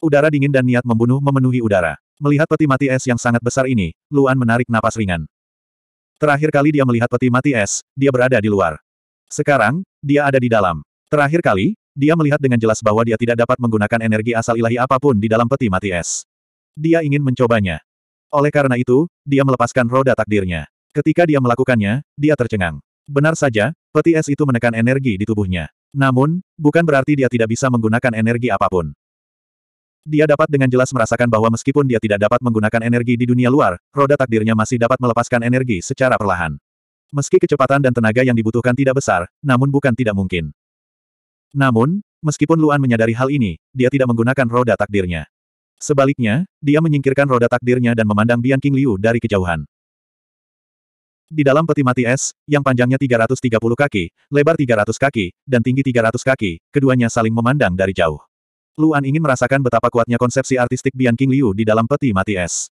Udara dingin dan niat membunuh memenuhi udara. Melihat peti mati es yang sangat besar ini, Luan menarik napas ringan. Terakhir kali dia melihat peti mati es, dia berada di luar. Sekarang, dia ada di dalam. Terakhir kali, dia melihat dengan jelas bahwa dia tidak dapat menggunakan energi asal ilahi apapun di dalam peti mati es. Dia ingin mencobanya. Oleh karena itu, dia melepaskan roda takdirnya. Ketika dia melakukannya, dia tercengang. Benar saja, peti es itu menekan energi di tubuhnya. Namun, bukan berarti dia tidak bisa menggunakan energi apapun. Dia dapat dengan jelas merasakan bahwa meskipun dia tidak dapat menggunakan energi di dunia luar, roda takdirnya masih dapat melepaskan energi secara perlahan. Meski kecepatan dan tenaga yang dibutuhkan tidak besar, namun bukan tidak mungkin. Namun, meskipun Luan menyadari hal ini, dia tidak menggunakan roda takdirnya. Sebaliknya, dia menyingkirkan roda takdirnya dan memandang Bian King Liu dari kejauhan. Di dalam peti mati es, yang panjangnya 330 kaki, lebar 300 kaki, dan tinggi 300 kaki, keduanya saling memandang dari jauh. Luan ingin merasakan betapa kuatnya konsepsi artistik Bian King Liu di dalam peti mati es.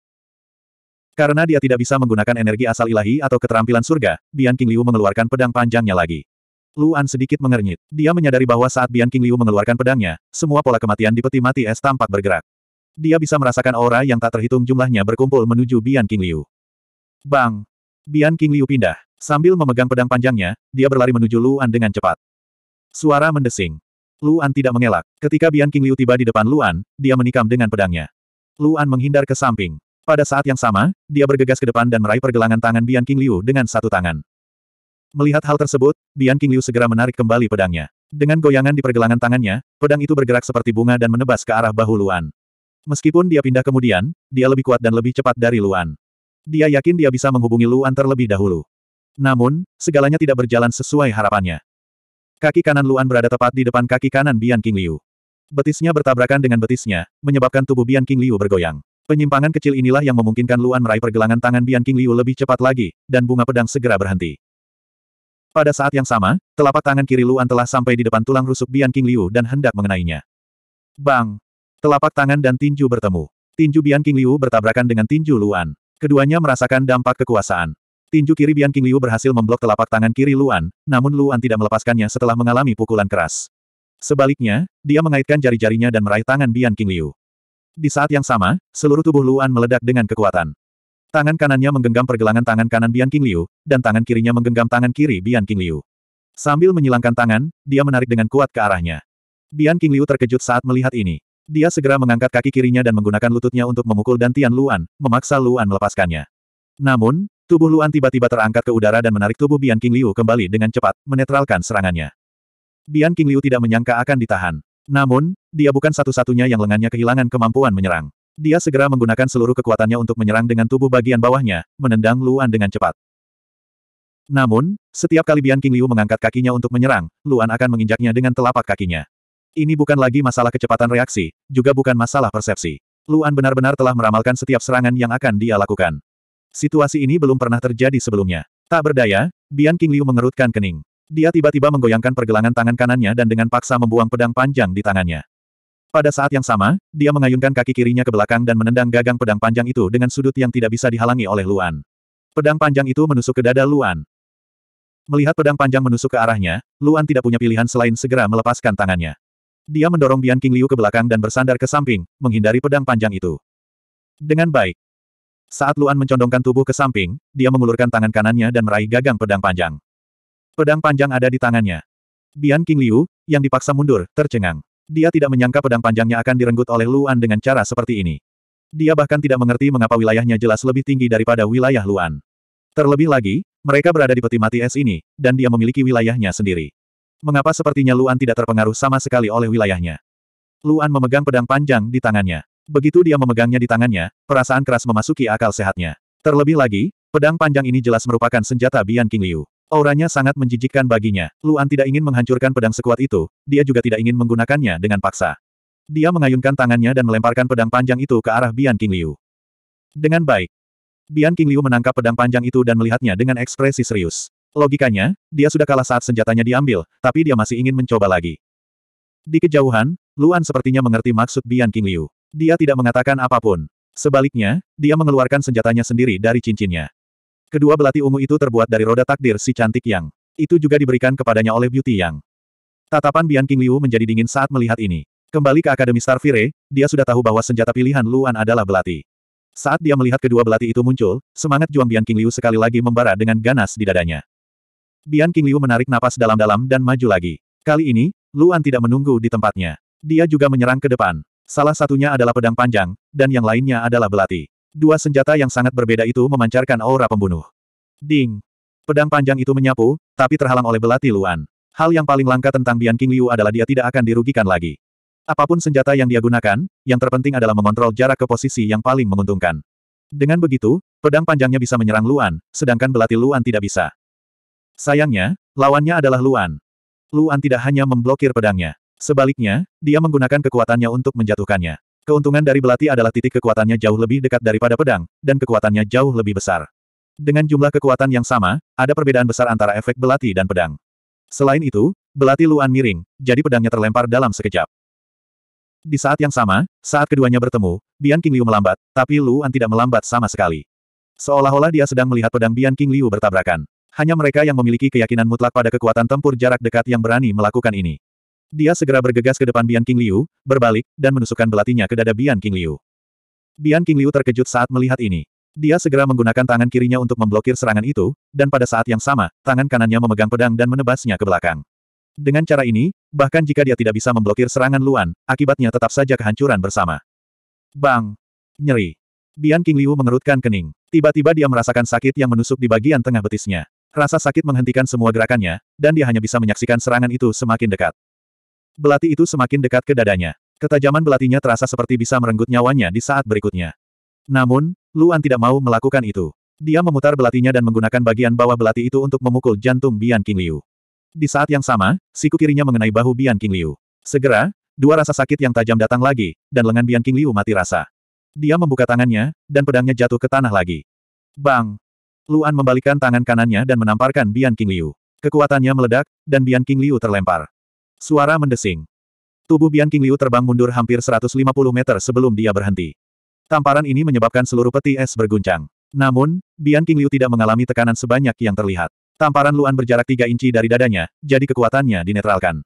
Karena dia tidak bisa menggunakan energi asal ilahi atau keterampilan surga, Bian King Liu mengeluarkan pedang panjangnya lagi. Luan sedikit mengernyit. Dia menyadari bahwa saat Bian King Liu mengeluarkan pedangnya, semua pola kematian di peti mati es tampak bergerak. Dia bisa merasakan aura yang tak terhitung jumlahnya berkumpul menuju Bian King Liu. Bang! Bian King Liu pindah. Sambil memegang pedang panjangnya, dia berlari menuju Luan dengan cepat. Suara mendesing. Luan tidak mengelak. Ketika Bian King Liu tiba di depan Luan, dia menikam dengan pedangnya. Luan menghindar ke samping. Pada saat yang sama, dia bergegas ke depan dan meraih pergelangan tangan Bian King Liu dengan satu tangan. Melihat hal tersebut, Bian King Liu segera menarik kembali pedangnya. Dengan goyangan di pergelangan tangannya, pedang itu bergerak seperti bunga dan menebas ke arah bahu Luan. Meskipun dia pindah kemudian, dia lebih kuat dan lebih cepat dari Luan. Dia yakin dia bisa menghubungi Luan terlebih dahulu. Namun, segalanya tidak berjalan sesuai harapannya. Kaki kanan Luan berada tepat di depan kaki kanan Bian King Liu. Betisnya bertabrakan dengan betisnya, menyebabkan tubuh Bian King Liu bergoyang. Penyimpangan kecil inilah yang memungkinkan Luan meraih pergelangan tangan Bian King Liu lebih cepat lagi, dan bunga pedang segera berhenti. Pada saat yang sama, telapak tangan kiri Luan telah sampai di depan tulang rusuk Bian King Liu dan hendak mengenainya. Bang! Telapak tangan dan tinju bertemu. Tinju Bian King Liu bertabrakan dengan tinju Luan. Keduanya merasakan dampak kekuasaan. Tinju kiri Bian King Liu berhasil memblok telapak tangan kiri Luan, namun Luan tidak melepaskannya setelah mengalami pukulan keras. Sebaliknya, dia mengaitkan jari-jarinya dan meraih tangan Bian King Liu. Di saat yang sama, seluruh tubuh Luan meledak dengan kekuatan. Tangan kanannya menggenggam pergelangan tangan kanan Bian King Liu, dan tangan kirinya menggenggam tangan kiri Bian King Liu. Sambil menyilangkan tangan, dia menarik dengan kuat ke arahnya. Bian King Liu terkejut saat melihat ini. Dia segera mengangkat kaki kirinya dan menggunakan lututnya untuk memukul dantian Luan, memaksa Luan melepaskannya. Namun, Tubuh Luan tiba-tiba terangkat ke udara dan menarik tubuh Bian King Liu kembali dengan cepat, menetralkan serangannya. Bian King Liu tidak menyangka akan ditahan. Namun, dia bukan satu-satunya yang lengannya kehilangan kemampuan menyerang. Dia segera menggunakan seluruh kekuatannya untuk menyerang dengan tubuh bagian bawahnya, menendang Luan dengan cepat. Namun, setiap kali Bian King Liu mengangkat kakinya untuk menyerang, Luan akan menginjaknya dengan telapak kakinya. Ini bukan lagi masalah kecepatan reaksi, juga bukan masalah persepsi. Luan benar-benar telah meramalkan setiap serangan yang akan dia lakukan. Situasi ini belum pernah terjadi sebelumnya. Tak berdaya, Bian King Liu mengerutkan kening. Dia tiba-tiba menggoyangkan pergelangan tangan kanannya dan dengan paksa membuang pedang panjang di tangannya. Pada saat yang sama, dia mengayunkan kaki kirinya ke belakang dan menendang gagang pedang panjang itu dengan sudut yang tidak bisa dihalangi oleh Luan. Pedang panjang itu menusuk ke dada Luan. Melihat pedang panjang menusuk ke arahnya, Luan tidak punya pilihan selain segera melepaskan tangannya. Dia mendorong Bian King Liu ke belakang dan bersandar ke samping, menghindari pedang panjang itu. Dengan baik, saat Luan mencondongkan tubuh ke samping, dia mengulurkan tangan kanannya dan meraih gagang pedang panjang. Pedang panjang ada di tangannya. Bian King Liu, yang dipaksa mundur, tercengang. Dia tidak menyangka pedang panjangnya akan direnggut oleh Luan dengan cara seperti ini. Dia bahkan tidak mengerti mengapa wilayahnya jelas lebih tinggi daripada wilayah Luan. Terlebih lagi, mereka berada di peti mati es ini, dan dia memiliki wilayahnya sendiri. Mengapa sepertinya Luan tidak terpengaruh sama sekali oleh wilayahnya? Luan memegang pedang panjang di tangannya. Begitu dia memegangnya di tangannya, perasaan keras memasuki akal sehatnya. Terlebih lagi, pedang panjang ini jelas merupakan senjata Bian King Liu. Auranya sangat menjijikkan baginya. Luan tidak ingin menghancurkan pedang sekuat itu, dia juga tidak ingin menggunakannya dengan paksa. Dia mengayunkan tangannya dan melemparkan pedang panjang itu ke arah Bian King Liu. Dengan baik. Bian King Liu menangkap pedang panjang itu dan melihatnya dengan ekspresi serius. Logikanya, dia sudah kalah saat senjatanya diambil, tapi dia masih ingin mencoba lagi. Di kejauhan, Luan sepertinya mengerti maksud Bian King Liu. Dia tidak mengatakan apapun. Sebaliknya, dia mengeluarkan senjatanya sendiri dari cincinnya. Kedua belati ungu itu terbuat dari roda takdir si cantik Yang. Itu juga diberikan kepadanya oleh Beauty Yang. Tatapan Bian King Liu menjadi dingin saat melihat ini. Kembali ke Akademi Starfire, dia sudah tahu bahwa senjata pilihan Luan adalah belati. Saat dia melihat kedua belati itu muncul, semangat juang Bian King Liu sekali lagi membara dengan ganas di dadanya. Bian King Liu menarik napas dalam-dalam dan maju lagi. Kali ini, Luan tidak menunggu di tempatnya. Dia juga menyerang ke depan. Salah satunya adalah pedang panjang, dan yang lainnya adalah belati. Dua senjata yang sangat berbeda itu memancarkan aura pembunuh. Ding! Pedang panjang itu menyapu, tapi terhalang oleh belati Luan. Hal yang paling langka tentang Bian King Liu adalah dia tidak akan dirugikan lagi. Apapun senjata yang dia gunakan, yang terpenting adalah mengontrol jarak ke posisi yang paling menguntungkan. Dengan begitu, pedang panjangnya bisa menyerang Luan, sedangkan belati Luan tidak bisa. Sayangnya, lawannya adalah Luan. Luan tidak hanya memblokir pedangnya. Sebaliknya, dia menggunakan kekuatannya untuk menjatuhkannya. Keuntungan dari belati adalah titik kekuatannya jauh lebih dekat daripada pedang, dan kekuatannya jauh lebih besar. Dengan jumlah kekuatan yang sama, ada perbedaan besar antara efek belati dan pedang. Selain itu, belati Luan miring, jadi pedangnya terlempar dalam sekejap. Di saat yang sama, saat keduanya bertemu, Bian King Liu melambat, tapi Luan tidak melambat sama sekali. Seolah-olah dia sedang melihat pedang Bian King Liu bertabrakan. Hanya mereka yang memiliki keyakinan mutlak pada kekuatan tempur jarak dekat yang berani melakukan ini. Dia segera bergegas ke depan Bian King Liu, berbalik, dan menusukkan belatinya ke dada Bian King Liu. Bian King Liu terkejut saat melihat ini. Dia segera menggunakan tangan kirinya untuk memblokir serangan itu, dan pada saat yang sama, tangan kanannya memegang pedang dan menebasnya ke belakang. Dengan cara ini, bahkan jika dia tidak bisa memblokir serangan Luan, akibatnya tetap saja kehancuran bersama. Bang! Nyeri! Bian King Liu mengerutkan kening. Tiba-tiba dia merasakan sakit yang menusuk di bagian tengah betisnya. Rasa sakit menghentikan semua gerakannya, dan dia hanya bisa menyaksikan serangan itu semakin dekat. Belati itu semakin dekat ke dadanya. Ketajaman belatinya terasa seperti bisa merenggut nyawanya di saat berikutnya. Namun, Luan tidak mau melakukan itu. Dia memutar belatinya dan menggunakan bagian bawah belati itu untuk memukul jantung Bian King Liu. Di saat yang sama, siku kirinya mengenai bahu Bian King Liu. Segera, dua rasa sakit yang tajam datang lagi, dan lengan Bian King Liu mati rasa. Dia membuka tangannya, dan pedangnya jatuh ke tanah lagi. Bang! Luan membalikkan tangan kanannya dan menamparkan Bian King Liu. Kekuatannya meledak, dan Bian King Liu terlempar. Suara mendesing. Tubuh Bian King Liu terbang mundur hampir 150 meter sebelum dia berhenti. Tamparan ini menyebabkan seluruh peti es berguncang. Namun, Bian King Liu tidak mengalami tekanan sebanyak yang terlihat. Tamparan Luan berjarak 3 inci dari dadanya, jadi kekuatannya dinetralkan.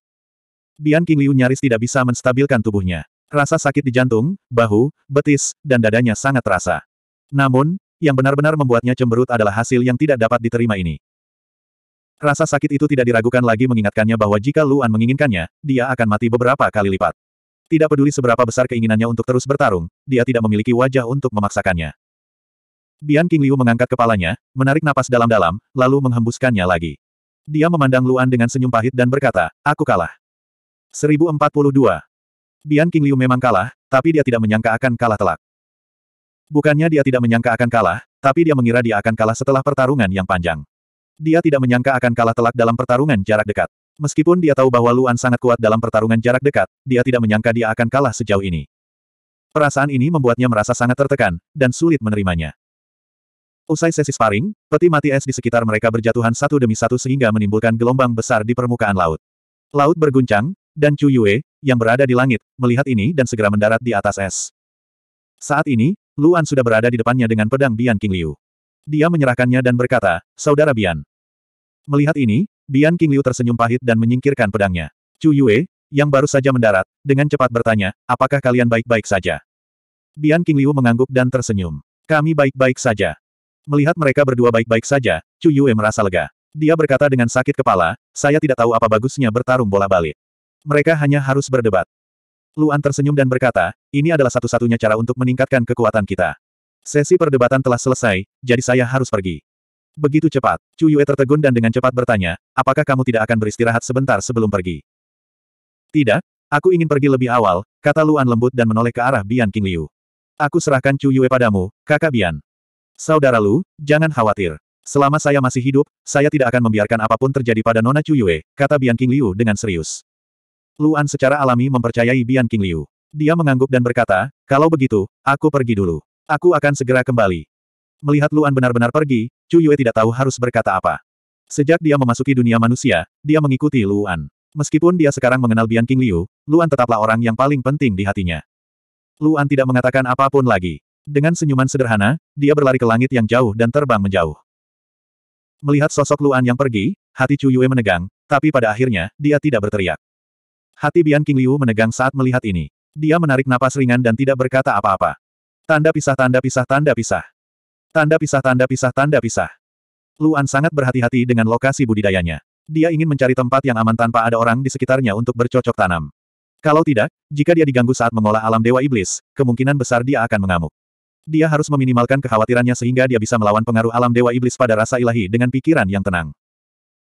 Bian King Liu nyaris tidak bisa menstabilkan tubuhnya. Rasa sakit di jantung, bahu, betis, dan dadanya sangat terasa. Namun, yang benar-benar membuatnya cemberut adalah hasil yang tidak dapat diterima ini. Rasa sakit itu tidak diragukan lagi mengingatkannya bahwa jika Luan menginginkannya, dia akan mati beberapa kali lipat. Tidak peduli seberapa besar keinginannya untuk terus bertarung, dia tidak memiliki wajah untuk memaksakannya. Bian King Liu mengangkat kepalanya, menarik napas dalam-dalam, lalu menghembuskannya lagi. Dia memandang Luan dengan senyum pahit dan berkata, aku kalah. 1042. Bian King Liu memang kalah, tapi dia tidak menyangka akan kalah telak. Bukannya dia tidak menyangka akan kalah, tapi dia mengira dia akan kalah setelah pertarungan yang panjang. Dia tidak menyangka akan kalah telak dalam pertarungan jarak dekat. Meskipun dia tahu bahwa Luan sangat kuat dalam pertarungan jarak dekat, dia tidak menyangka dia akan kalah sejauh ini. Perasaan ini membuatnya merasa sangat tertekan, dan sulit menerimanya. Usai sesi sparring, peti mati es di sekitar mereka berjatuhan satu demi satu sehingga menimbulkan gelombang besar di permukaan laut. Laut berguncang, dan Chu Yue, yang berada di langit, melihat ini dan segera mendarat di atas es. Saat ini, Luan sudah berada di depannya dengan pedang Bian King Liu. Dia menyerahkannya dan berkata, Saudara Bian, Melihat ini, Bian King Liu tersenyum pahit dan menyingkirkan pedangnya. Chu Yue, yang baru saja mendarat, dengan cepat bertanya, apakah kalian baik-baik saja? Bian King Liu mengangguk dan tersenyum. Kami baik-baik saja. Melihat mereka berdua baik-baik saja, Chu Yue merasa lega. Dia berkata dengan sakit kepala, saya tidak tahu apa bagusnya bertarung bola balik. Mereka hanya harus berdebat. Luan tersenyum dan berkata, ini adalah satu-satunya cara untuk meningkatkan kekuatan kita. Sesi perdebatan telah selesai, jadi saya harus pergi. Begitu cepat, Chu Yue tertegun dan dengan cepat bertanya, apakah kamu tidak akan beristirahat sebentar sebelum pergi? Tidak, aku ingin pergi lebih awal, kata Luan lembut dan menoleh ke arah Bian King Liu. Aku serahkan Chu Yue padamu, kakak Bian. Saudara Lu, jangan khawatir. Selama saya masih hidup, saya tidak akan membiarkan apapun terjadi pada Nona Chu Yue, kata Bian King Liu dengan serius. Luan secara alami mempercayai Bian King Liu. Dia mengangguk dan berkata, kalau begitu, aku pergi dulu. Aku akan segera kembali. Melihat Luan benar-benar pergi, Chu Yue tidak tahu harus berkata apa. Sejak dia memasuki dunia manusia, dia mengikuti Luan. Meskipun dia sekarang mengenal Bian King Liu, Luan tetaplah orang yang paling penting di hatinya. Luan tidak mengatakan apapun lagi. Dengan senyuman sederhana, dia berlari ke langit yang jauh dan terbang menjauh. Melihat sosok Luan yang pergi, hati Chu Yue menegang, tapi pada akhirnya, dia tidak berteriak. Hati Bian King Liu menegang saat melihat ini. Dia menarik napas ringan dan tidak berkata apa-apa. Tanda pisah tanda pisah tanda pisah. Tanda pisah tanda pisah tanda pisah. Luan sangat berhati-hati dengan lokasi budidayanya. Dia ingin mencari tempat yang aman tanpa ada orang di sekitarnya untuk bercocok tanam. Kalau tidak, jika dia diganggu saat mengolah alam dewa iblis, kemungkinan besar dia akan mengamuk. Dia harus meminimalkan kekhawatirannya sehingga dia bisa melawan pengaruh alam dewa iblis pada rasa ilahi dengan pikiran yang tenang.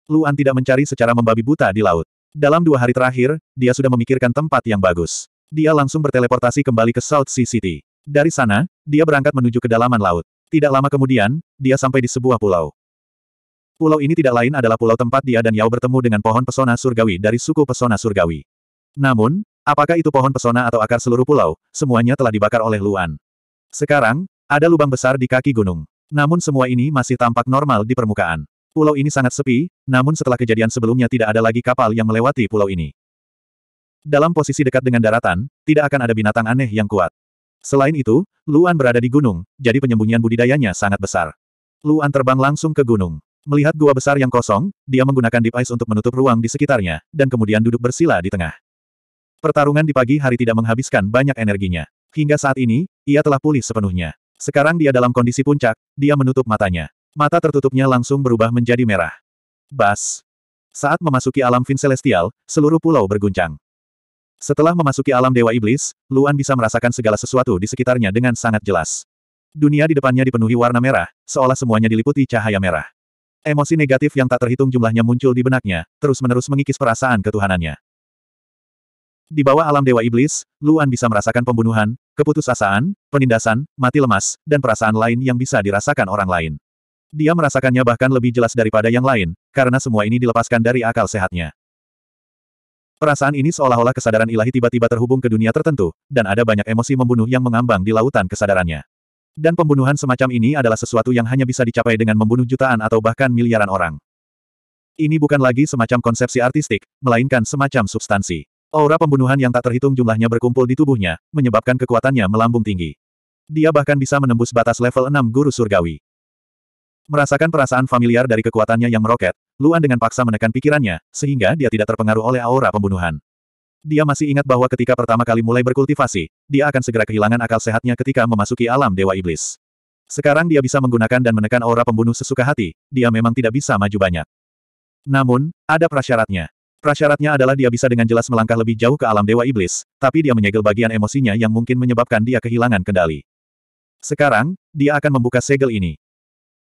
Luan tidak mencari secara membabi buta di laut. Dalam dua hari terakhir, dia sudah memikirkan tempat yang bagus. Dia langsung berteleportasi kembali ke South Sea City. Dari sana, dia berangkat menuju kedalaman laut. Tidak lama kemudian, dia sampai di sebuah pulau. Pulau ini tidak lain adalah pulau tempat dia dan Yao bertemu dengan pohon pesona surgawi dari suku pesona surgawi. Namun, apakah itu pohon pesona atau akar seluruh pulau, semuanya telah dibakar oleh Luan. Sekarang, ada lubang besar di kaki gunung. Namun semua ini masih tampak normal di permukaan. Pulau ini sangat sepi, namun setelah kejadian sebelumnya tidak ada lagi kapal yang melewati pulau ini. Dalam posisi dekat dengan daratan, tidak akan ada binatang aneh yang kuat. Selain itu, Luan berada di gunung, jadi penyembunyian budidayanya sangat besar. Luan terbang langsung ke gunung. Melihat gua besar yang kosong, dia menggunakan deep ice untuk menutup ruang di sekitarnya, dan kemudian duduk bersila di tengah. Pertarungan di pagi hari tidak menghabiskan banyak energinya. Hingga saat ini, ia telah pulih sepenuhnya. Sekarang dia dalam kondisi puncak, dia menutup matanya. Mata tertutupnya langsung berubah menjadi merah. Bas. Saat memasuki alam fin celestial, seluruh pulau berguncang. Setelah memasuki alam Dewa Iblis, Luan bisa merasakan segala sesuatu di sekitarnya dengan sangat jelas. Dunia di depannya dipenuhi warna merah, seolah semuanya diliputi cahaya merah. Emosi negatif yang tak terhitung jumlahnya muncul di benaknya, terus-menerus mengikis perasaan ketuhanannya. Di bawah alam Dewa Iblis, Luan bisa merasakan pembunuhan, keputusasaan, penindasan, mati lemas, dan perasaan lain yang bisa dirasakan orang lain. Dia merasakannya bahkan lebih jelas daripada yang lain, karena semua ini dilepaskan dari akal sehatnya. Perasaan ini seolah-olah kesadaran ilahi tiba-tiba terhubung ke dunia tertentu, dan ada banyak emosi membunuh yang mengambang di lautan kesadarannya. Dan pembunuhan semacam ini adalah sesuatu yang hanya bisa dicapai dengan membunuh jutaan atau bahkan miliaran orang. Ini bukan lagi semacam konsepsi artistik, melainkan semacam substansi. Aura pembunuhan yang tak terhitung jumlahnya berkumpul di tubuhnya, menyebabkan kekuatannya melambung tinggi. Dia bahkan bisa menembus batas level 6 guru surgawi. Merasakan perasaan familiar dari kekuatannya yang meroket, Luan dengan paksa menekan pikirannya, sehingga dia tidak terpengaruh oleh aura pembunuhan. Dia masih ingat bahwa ketika pertama kali mulai berkultivasi, dia akan segera kehilangan akal sehatnya ketika memasuki alam Dewa Iblis. Sekarang dia bisa menggunakan dan menekan aura pembunuh sesuka hati, dia memang tidak bisa maju banyak. Namun, ada prasyaratnya. Prasyaratnya adalah dia bisa dengan jelas melangkah lebih jauh ke alam Dewa Iblis, tapi dia menyegel bagian emosinya yang mungkin menyebabkan dia kehilangan kendali. Sekarang, dia akan membuka segel ini.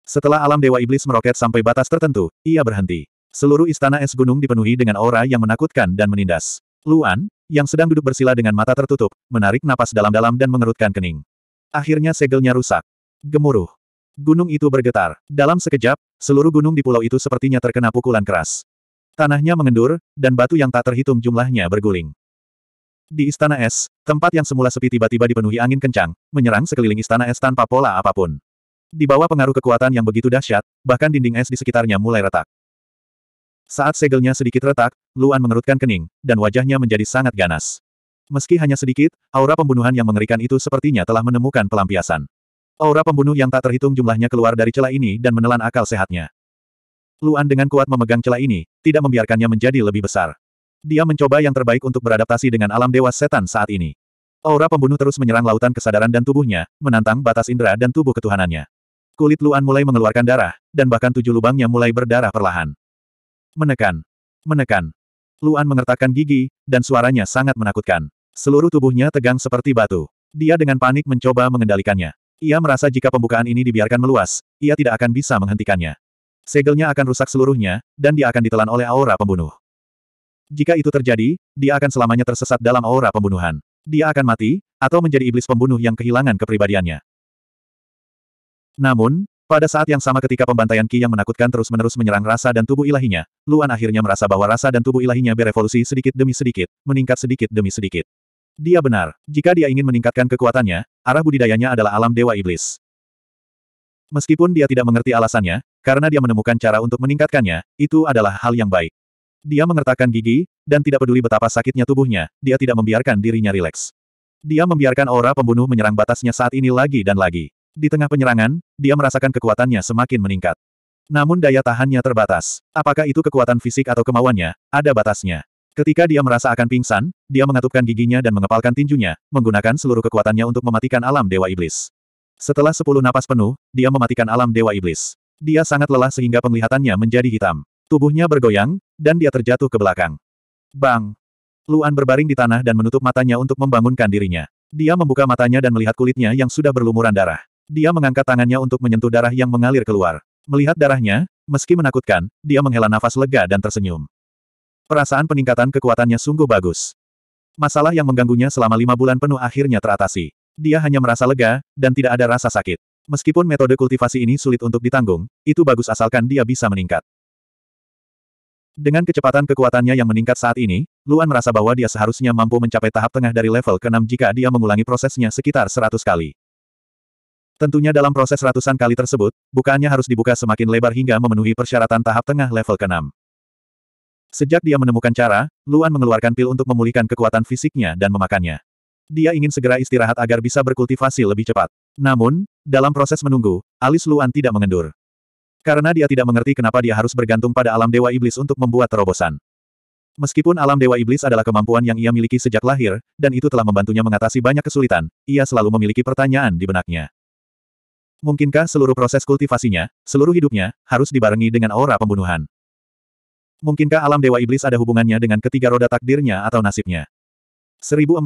Setelah alam Dewa Iblis meroket sampai batas tertentu, ia berhenti. Seluruh istana es gunung dipenuhi dengan aura yang menakutkan dan menindas. Luan, yang sedang duduk bersila dengan mata tertutup, menarik napas dalam-dalam dan mengerutkan kening. Akhirnya segelnya rusak. Gemuruh. Gunung itu bergetar. Dalam sekejap, seluruh gunung di pulau itu sepertinya terkena pukulan keras. Tanahnya mengendur, dan batu yang tak terhitung jumlahnya berguling. Di istana es, tempat yang semula sepi tiba-tiba dipenuhi angin kencang, menyerang sekeliling istana es tanpa pola apapun. Di bawah pengaruh kekuatan yang begitu dahsyat, bahkan dinding es di sekitarnya mulai retak. Saat segelnya sedikit retak, Luan mengerutkan kening, dan wajahnya menjadi sangat ganas. Meski hanya sedikit, aura pembunuhan yang mengerikan itu sepertinya telah menemukan pelampiasan. Aura pembunuh yang tak terhitung jumlahnya keluar dari celah ini dan menelan akal sehatnya. Luan dengan kuat memegang celah ini, tidak membiarkannya menjadi lebih besar. Dia mencoba yang terbaik untuk beradaptasi dengan alam dewa setan saat ini. Aura pembunuh terus menyerang lautan kesadaran dan tubuhnya, menantang batas indera dan tubuh ketuhanannya. Kulit Luan mulai mengeluarkan darah, dan bahkan tujuh lubangnya mulai berdarah perlahan. Menekan. Menekan. Luan mengertakkan gigi, dan suaranya sangat menakutkan. Seluruh tubuhnya tegang seperti batu. Dia dengan panik mencoba mengendalikannya. Ia merasa jika pembukaan ini dibiarkan meluas, ia tidak akan bisa menghentikannya. Segelnya akan rusak seluruhnya, dan dia akan ditelan oleh aura pembunuh. Jika itu terjadi, dia akan selamanya tersesat dalam aura pembunuhan. Dia akan mati, atau menjadi iblis pembunuh yang kehilangan kepribadiannya. Namun, pada saat yang sama ketika pembantaian Ki yang menakutkan terus-menerus menyerang rasa dan tubuh ilahinya, Luan akhirnya merasa bahwa rasa dan tubuh ilahinya berevolusi sedikit demi sedikit, meningkat sedikit demi sedikit. Dia benar, jika dia ingin meningkatkan kekuatannya, arah budidayanya adalah alam Dewa Iblis. Meskipun dia tidak mengerti alasannya, karena dia menemukan cara untuk meningkatkannya, itu adalah hal yang baik. Dia mengertakkan gigi, dan tidak peduli betapa sakitnya tubuhnya, dia tidak membiarkan dirinya rileks. Dia membiarkan aura pembunuh menyerang batasnya saat ini lagi dan lagi. Di tengah penyerangan, dia merasakan kekuatannya semakin meningkat. Namun daya tahannya terbatas. Apakah itu kekuatan fisik atau kemauannya, ada batasnya. Ketika dia merasa akan pingsan, dia mengatupkan giginya dan mengepalkan tinjunya, menggunakan seluruh kekuatannya untuk mematikan alam Dewa Iblis. Setelah sepuluh napas penuh, dia mematikan alam Dewa Iblis. Dia sangat lelah sehingga penglihatannya menjadi hitam. Tubuhnya bergoyang, dan dia terjatuh ke belakang. Bang! Luan berbaring di tanah dan menutup matanya untuk membangunkan dirinya. Dia membuka matanya dan melihat kulitnya yang sudah berlumuran darah. Dia mengangkat tangannya untuk menyentuh darah yang mengalir keluar. Melihat darahnya, meski menakutkan, dia menghela nafas lega dan tersenyum. Perasaan peningkatan kekuatannya sungguh bagus. Masalah yang mengganggunya selama lima bulan penuh akhirnya teratasi. Dia hanya merasa lega, dan tidak ada rasa sakit. Meskipun metode kultivasi ini sulit untuk ditanggung, itu bagus asalkan dia bisa meningkat. Dengan kecepatan kekuatannya yang meningkat saat ini, Luan merasa bahwa dia seharusnya mampu mencapai tahap tengah dari level ke-6 jika dia mengulangi prosesnya sekitar 100 kali. Tentunya dalam proses ratusan kali tersebut, bukaannya harus dibuka semakin lebar hingga memenuhi persyaratan tahap tengah level ke-6. Sejak dia menemukan cara, Luan mengeluarkan pil untuk memulihkan kekuatan fisiknya dan memakannya. Dia ingin segera istirahat agar bisa berkultivasi lebih cepat. Namun, dalam proses menunggu, alis Luan tidak mengendur. Karena dia tidak mengerti kenapa dia harus bergantung pada alam dewa iblis untuk membuat terobosan. Meskipun alam dewa iblis adalah kemampuan yang ia miliki sejak lahir, dan itu telah membantunya mengatasi banyak kesulitan, ia selalu memiliki pertanyaan di benaknya. Mungkinkah seluruh proses kultivasinya, seluruh hidupnya, harus dibarengi dengan aura pembunuhan? Mungkinkah alam Dewa Iblis ada hubungannya dengan ketiga roda takdirnya atau nasibnya? 1043.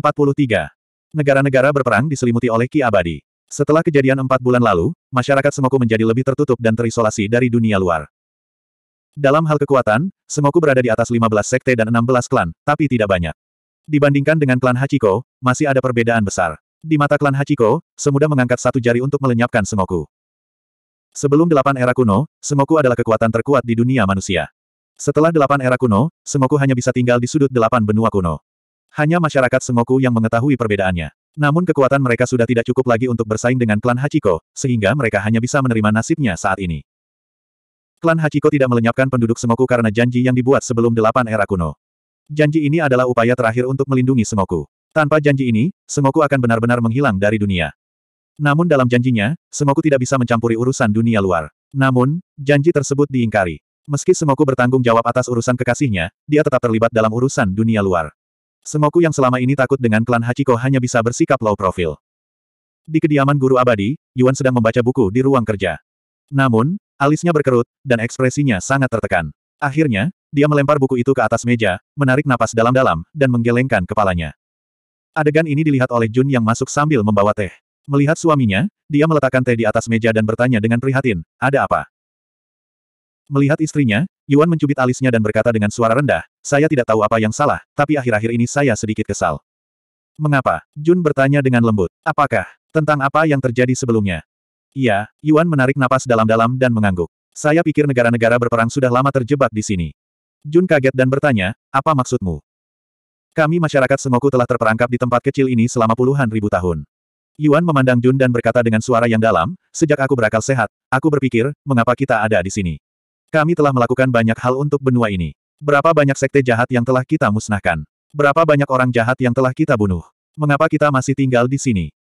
Negara-negara berperang diselimuti oleh Ki Abadi. Setelah kejadian empat bulan lalu, masyarakat Semoku menjadi lebih tertutup dan terisolasi dari dunia luar. Dalam hal kekuatan, Semoku berada di atas 15 sekte dan 16 klan, tapi tidak banyak. Dibandingkan dengan klan Hachiko, masih ada perbedaan besar. Di mata klan Hachiko, semudah mengangkat satu jari untuk melenyapkan Semoku. Sebelum delapan era kuno, Semoku adalah kekuatan terkuat di dunia manusia. Setelah delapan era kuno, Semoku hanya bisa tinggal di sudut delapan benua kuno. Hanya masyarakat Semoku yang mengetahui perbedaannya. Namun kekuatan mereka sudah tidak cukup lagi untuk bersaing dengan klan Hachiko, sehingga mereka hanya bisa menerima nasibnya saat ini. Klan Hachiko tidak melenyapkan penduduk Semoku karena janji yang dibuat sebelum delapan era kuno. Janji ini adalah upaya terakhir untuk melindungi Semoku. Tanpa janji ini, Sengoku akan benar-benar menghilang dari dunia. Namun dalam janjinya, Sengoku tidak bisa mencampuri urusan dunia luar. Namun, janji tersebut diingkari. Meski Sengoku bertanggung jawab atas urusan kekasihnya, dia tetap terlibat dalam urusan dunia luar. Sengoku yang selama ini takut dengan klan Hachiko hanya bisa bersikap low profile. Di kediaman guru abadi, Yuan sedang membaca buku di ruang kerja. Namun, alisnya berkerut, dan ekspresinya sangat tertekan. Akhirnya, dia melempar buku itu ke atas meja, menarik napas dalam-dalam, dan menggelengkan kepalanya. Adegan ini dilihat oleh Jun yang masuk sambil membawa teh. Melihat suaminya, dia meletakkan teh di atas meja dan bertanya dengan prihatin, ada apa? Melihat istrinya, Yuan mencubit alisnya dan berkata dengan suara rendah, saya tidak tahu apa yang salah, tapi akhir-akhir ini saya sedikit kesal. Mengapa? Jun bertanya dengan lembut. Apakah? Tentang apa yang terjadi sebelumnya? Iya, Yuan menarik napas dalam-dalam dan mengangguk. Saya pikir negara-negara berperang sudah lama terjebak di sini. Jun kaget dan bertanya, apa maksudmu? Kami masyarakat Sengoku telah terperangkap di tempat kecil ini selama puluhan ribu tahun. Yuan memandang Jun dan berkata dengan suara yang dalam, sejak aku berakal sehat, aku berpikir, mengapa kita ada di sini? Kami telah melakukan banyak hal untuk benua ini. Berapa banyak sekte jahat yang telah kita musnahkan? Berapa banyak orang jahat yang telah kita bunuh? Mengapa kita masih tinggal di sini?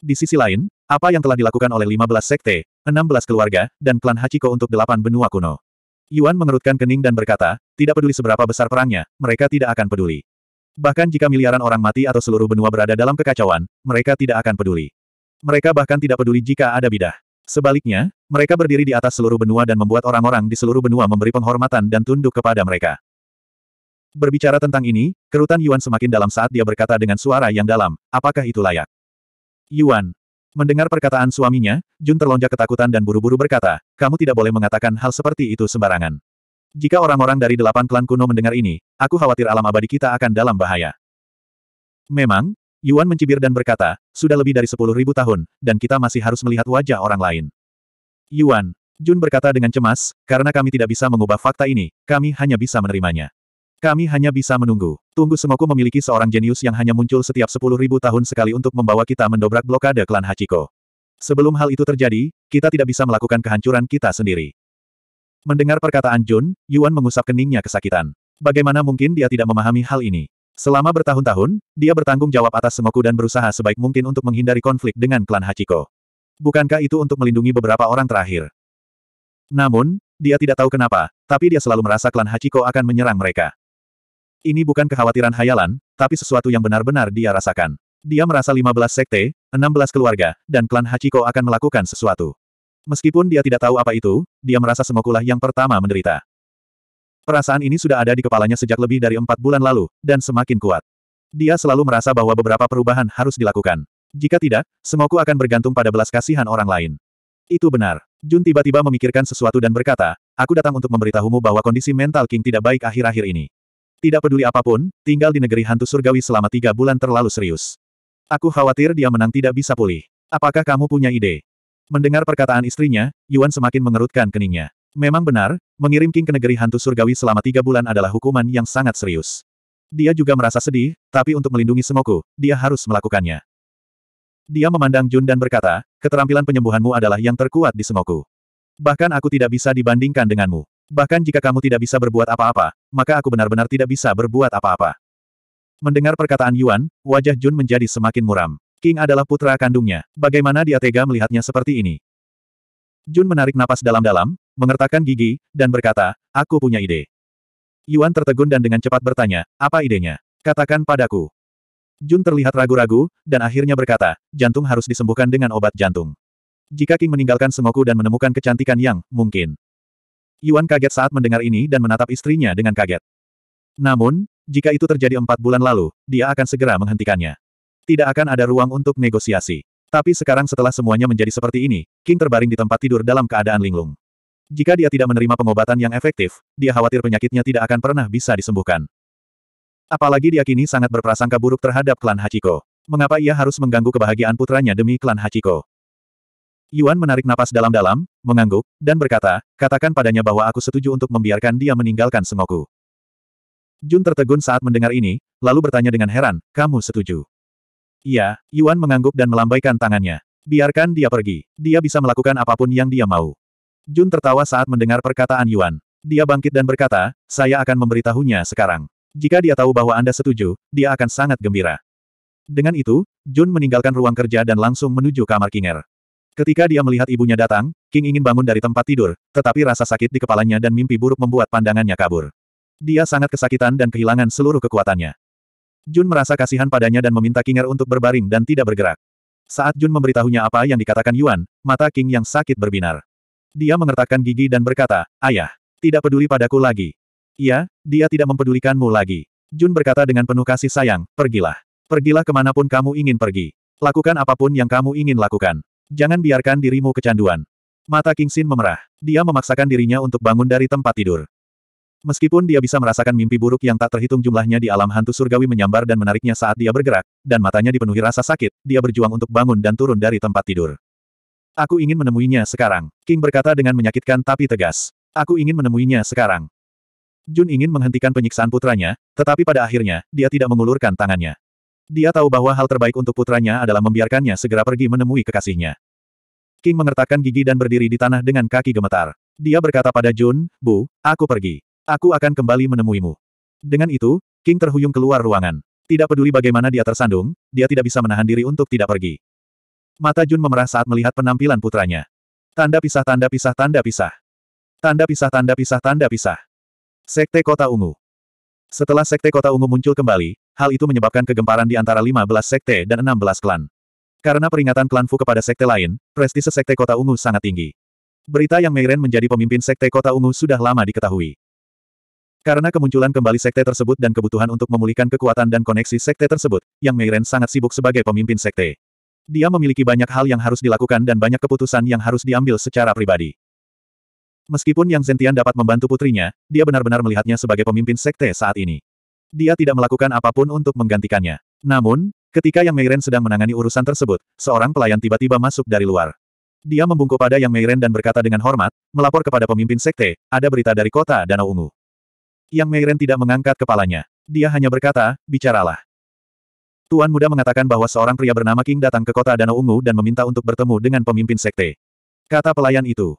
Di sisi lain, apa yang telah dilakukan oleh 15 sekte, 16 keluarga, dan klan Hachiko untuk delapan benua kuno? Yuan mengerutkan kening dan berkata, tidak peduli seberapa besar perangnya, mereka tidak akan peduli. Bahkan jika miliaran orang mati atau seluruh benua berada dalam kekacauan, mereka tidak akan peduli. Mereka bahkan tidak peduli jika ada bidah. Sebaliknya, mereka berdiri di atas seluruh benua dan membuat orang-orang di seluruh benua memberi penghormatan dan tunduk kepada mereka. Berbicara tentang ini, kerutan Yuan semakin dalam saat dia berkata dengan suara yang dalam, apakah itu layak? Yuan. Mendengar perkataan suaminya, Jun terlonjak ketakutan dan buru-buru berkata, kamu tidak boleh mengatakan hal seperti itu sembarangan. Jika orang-orang dari delapan klan kuno mendengar ini, aku khawatir alam abadi kita akan dalam bahaya. Memang, Yuan mencibir dan berkata, sudah lebih dari sepuluh ribu tahun, dan kita masih harus melihat wajah orang lain. Yuan, Jun berkata dengan cemas, karena kami tidak bisa mengubah fakta ini, kami hanya bisa menerimanya. Kami hanya bisa menunggu. Tunggu Sengoku memiliki seorang jenius yang hanya muncul setiap sepuluh ribu tahun sekali untuk membawa kita mendobrak blokade klan Hachiko. Sebelum hal itu terjadi, kita tidak bisa melakukan kehancuran kita sendiri. Mendengar perkataan Jun, Yuan mengusap keningnya kesakitan. Bagaimana mungkin dia tidak memahami hal ini? Selama bertahun-tahun, dia bertanggung jawab atas Sengoku dan berusaha sebaik mungkin untuk menghindari konflik dengan klan Hachiko. Bukankah itu untuk melindungi beberapa orang terakhir? Namun, dia tidak tahu kenapa, tapi dia selalu merasa klan Hachiko akan menyerang mereka. Ini bukan kekhawatiran hayalan, tapi sesuatu yang benar-benar dia rasakan. Dia merasa 15 sekte, 16 keluarga, dan klan Hachiko akan melakukan sesuatu. Meskipun dia tidak tahu apa itu, dia merasa Semokulah yang pertama menderita. Perasaan ini sudah ada di kepalanya sejak lebih dari empat bulan lalu, dan semakin kuat. Dia selalu merasa bahwa beberapa perubahan harus dilakukan. Jika tidak, Semoku akan bergantung pada belas kasihan orang lain. Itu benar. Jun tiba-tiba memikirkan sesuatu dan berkata, aku datang untuk memberitahumu bahwa kondisi mental King tidak baik akhir-akhir ini. Tidak peduli apapun, tinggal di negeri hantu surgawi selama tiga bulan terlalu serius. Aku khawatir dia menang tidak bisa pulih. Apakah kamu punya ide? Mendengar perkataan istrinya, Yuan semakin mengerutkan keningnya. Memang benar, mengirim King ke negeri hantu surgawi selama tiga bulan adalah hukuman yang sangat serius. Dia juga merasa sedih, tapi untuk melindungi Semoku, dia harus melakukannya. Dia memandang Jun dan berkata, keterampilan penyembuhanmu adalah yang terkuat di Semoku. Bahkan aku tidak bisa dibandingkan denganmu. Bahkan jika kamu tidak bisa berbuat apa-apa, maka aku benar-benar tidak bisa berbuat apa-apa. Mendengar perkataan Yuan, wajah Jun menjadi semakin muram. King adalah putra kandungnya. Bagaimana dia tega melihatnya seperti ini? Jun menarik napas dalam-dalam, mengertakkan gigi, dan berkata, aku punya ide. Yuan tertegun dan dengan cepat bertanya, apa idenya? Katakan padaku. Jun terlihat ragu-ragu, dan akhirnya berkata, jantung harus disembuhkan dengan obat jantung. Jika King meninggalkan Sengoku dan menemukan kecantikan yang, mungkin. Yuan kaget saat mendengar ini dan menatap istrinya dengan kaget. Namun, jika itu terjadi empat bulan lalu, dia akan segera menghentikannya. Tidak akan ada ruang untuk negosiasi. Tapi sekarang setelah semuanya menjadi seperti ini, King terbaring di tempat tidur dalam keadaan linglung. Jika dia tidak menerima pengobatan yang efektif, dia khawatir penyakitnya tidak akan pernah bisa disembuhkan. Apalagi dia kini sangat berprasangka buruk terhadap klan Hachiko. Mengapa ia harus mengganggu kebahagiaan putranya demi klan Hachiko? Yuan menarik napas dalam-dalam, mengangguk, dan berkata, katakan padanya bahwa aku setuju untuk membiarkan dia meninggalkan Sengoku. Jun tertegun saat mendengar ini, lalu bertanya dengan heran, kamu setuju? Iya, Yuan mengangguk dan melambaikan tangannya. Biarkan dia pergi. Dia bisa melakukan apapun yang dia mau. Jun tertawa saat mendengar perkataan Yuan. Dia bangkit dan berkata, saya akan memberitahunya sekarang. Jika dia tahu bahwa Anda setuju, dia akan sangat gembira. Dengan itu, Jun meninggalkan ruang kerja dan langsung menuju kamar Kinger. Ketika dia melihat ibunya datang, King ingin bangun dari tempat tidur, tetapi rasa sakit di kepalanya dan mimpi buruk membuat pandangannya kabur. Dia sangat kesakitan dan kehilangan seluruh kekuatannya. Jun merasa kasihan padanya dan meminta Kinger untuk berbaring dan tidak bergerak. Saat Jun memberitahunya apa yang dikatakan Yuan, mata King yang sakit berbinar. Dia mengertakkan gigi dan berkata, Ayah, tidak peduli padaku lagi. Iya, dia tidak mempedulikanmu lagi. Jun berkata dengan penuh kasih sayang, pergilah. Pergilah kemanapun kamu ingin pergi. Lakukan apapun yang kamu ingin lakukan. Jangan biarkan dirimu kecanduan. Mata King Xin memerah. Dia memaksakan dirinya untuk bangun dari tempat tidur. Meskipun dia bisa merasakan mimpi buruk yang tak terhitung jumlahnya di alam hantu surgawi menyambar dan menariknya saat dia bergerak, dan matanya dipenuhi rasa sakit, dia berjuang untuk bangun dan turun dari tempat tidur. Aku ingin menemuinya sekarang, King berkata dengan menyakitkan tapi tegas. Aku ingin menemuinya sekarang. Jun ingin menghentikan penyiksaan putranya, tetapi pada akhirnya, dia tidak mengulurkan tangannya. Dia tahu bahwa hal terbaik untuk putranya adalah membiarkannya segera pergi menemui kekasihnya. King mengertakkan gigi dan berdiri di tanah dengan kaki gemetar. Dia berkata pada Jun, Bu, aku pergi. Aku akan kembali menemuimu. Dengan itu, King terhuyung keluar ruangan. Tidak peduli bagaimana dia tersandung, dia tidak bisa menahan diri untuk tidak pergi. Mata Jun memerah saat melihat penampilan putranya. Tanda pisah tanda pisah tanda pisah. Tanda pisah tanda pisah tanda pisah. Sekte Kota Ungu. Setelah Sekte Kota Ungu muncul kembali, hal itu menyebabkan kegemparan di antara 15 sekte dan 16 klan. Karena peringatan klan Fu kepada sekte lain, prestise Sekte Kota Ungu sangat tinggi. Berita yang Meiren menjadi pemimpin Sekte Kota Ungu sudah lama diketahui. Karena kemunculan kembali sekte tersebut dan kebutuhan untuk memulihkan kekuatan dan koneksi sekte tersebut, Yang Meiren sangat sibuk sebagai pemimpin sekte. Dia memiliki banyak hal yang harus dilakukan dan banyak keputusan yang harus diambil secara pribadi. Meskipun Yang Zentian dapat membantu putrinya, dia benar-benar melihatnya sebagai pemimpin sekte saat ini. Dia tidak melakukan apapun untuk menggantikannya. Namun, ketika Yang Meiren sedang menangani urusan tersebut, seorang pelayan tiba-tiba masuk dari luar. Dia membungkuk pada Yang Meiren dan berkata dengan hormat, melapor kepada pemimpin sekte, ada berita dari kota Danau Ungu. Yang Meiren tidak mengangkat kepalanya. Dia hanya berkata, bicaralah. Tuan muda mengatakan bahwa seorang pria bernama King datang ke kota Danau Ungu dan meminta untuk bertemu dengan pemimpin sekte. Kata pelayan itu.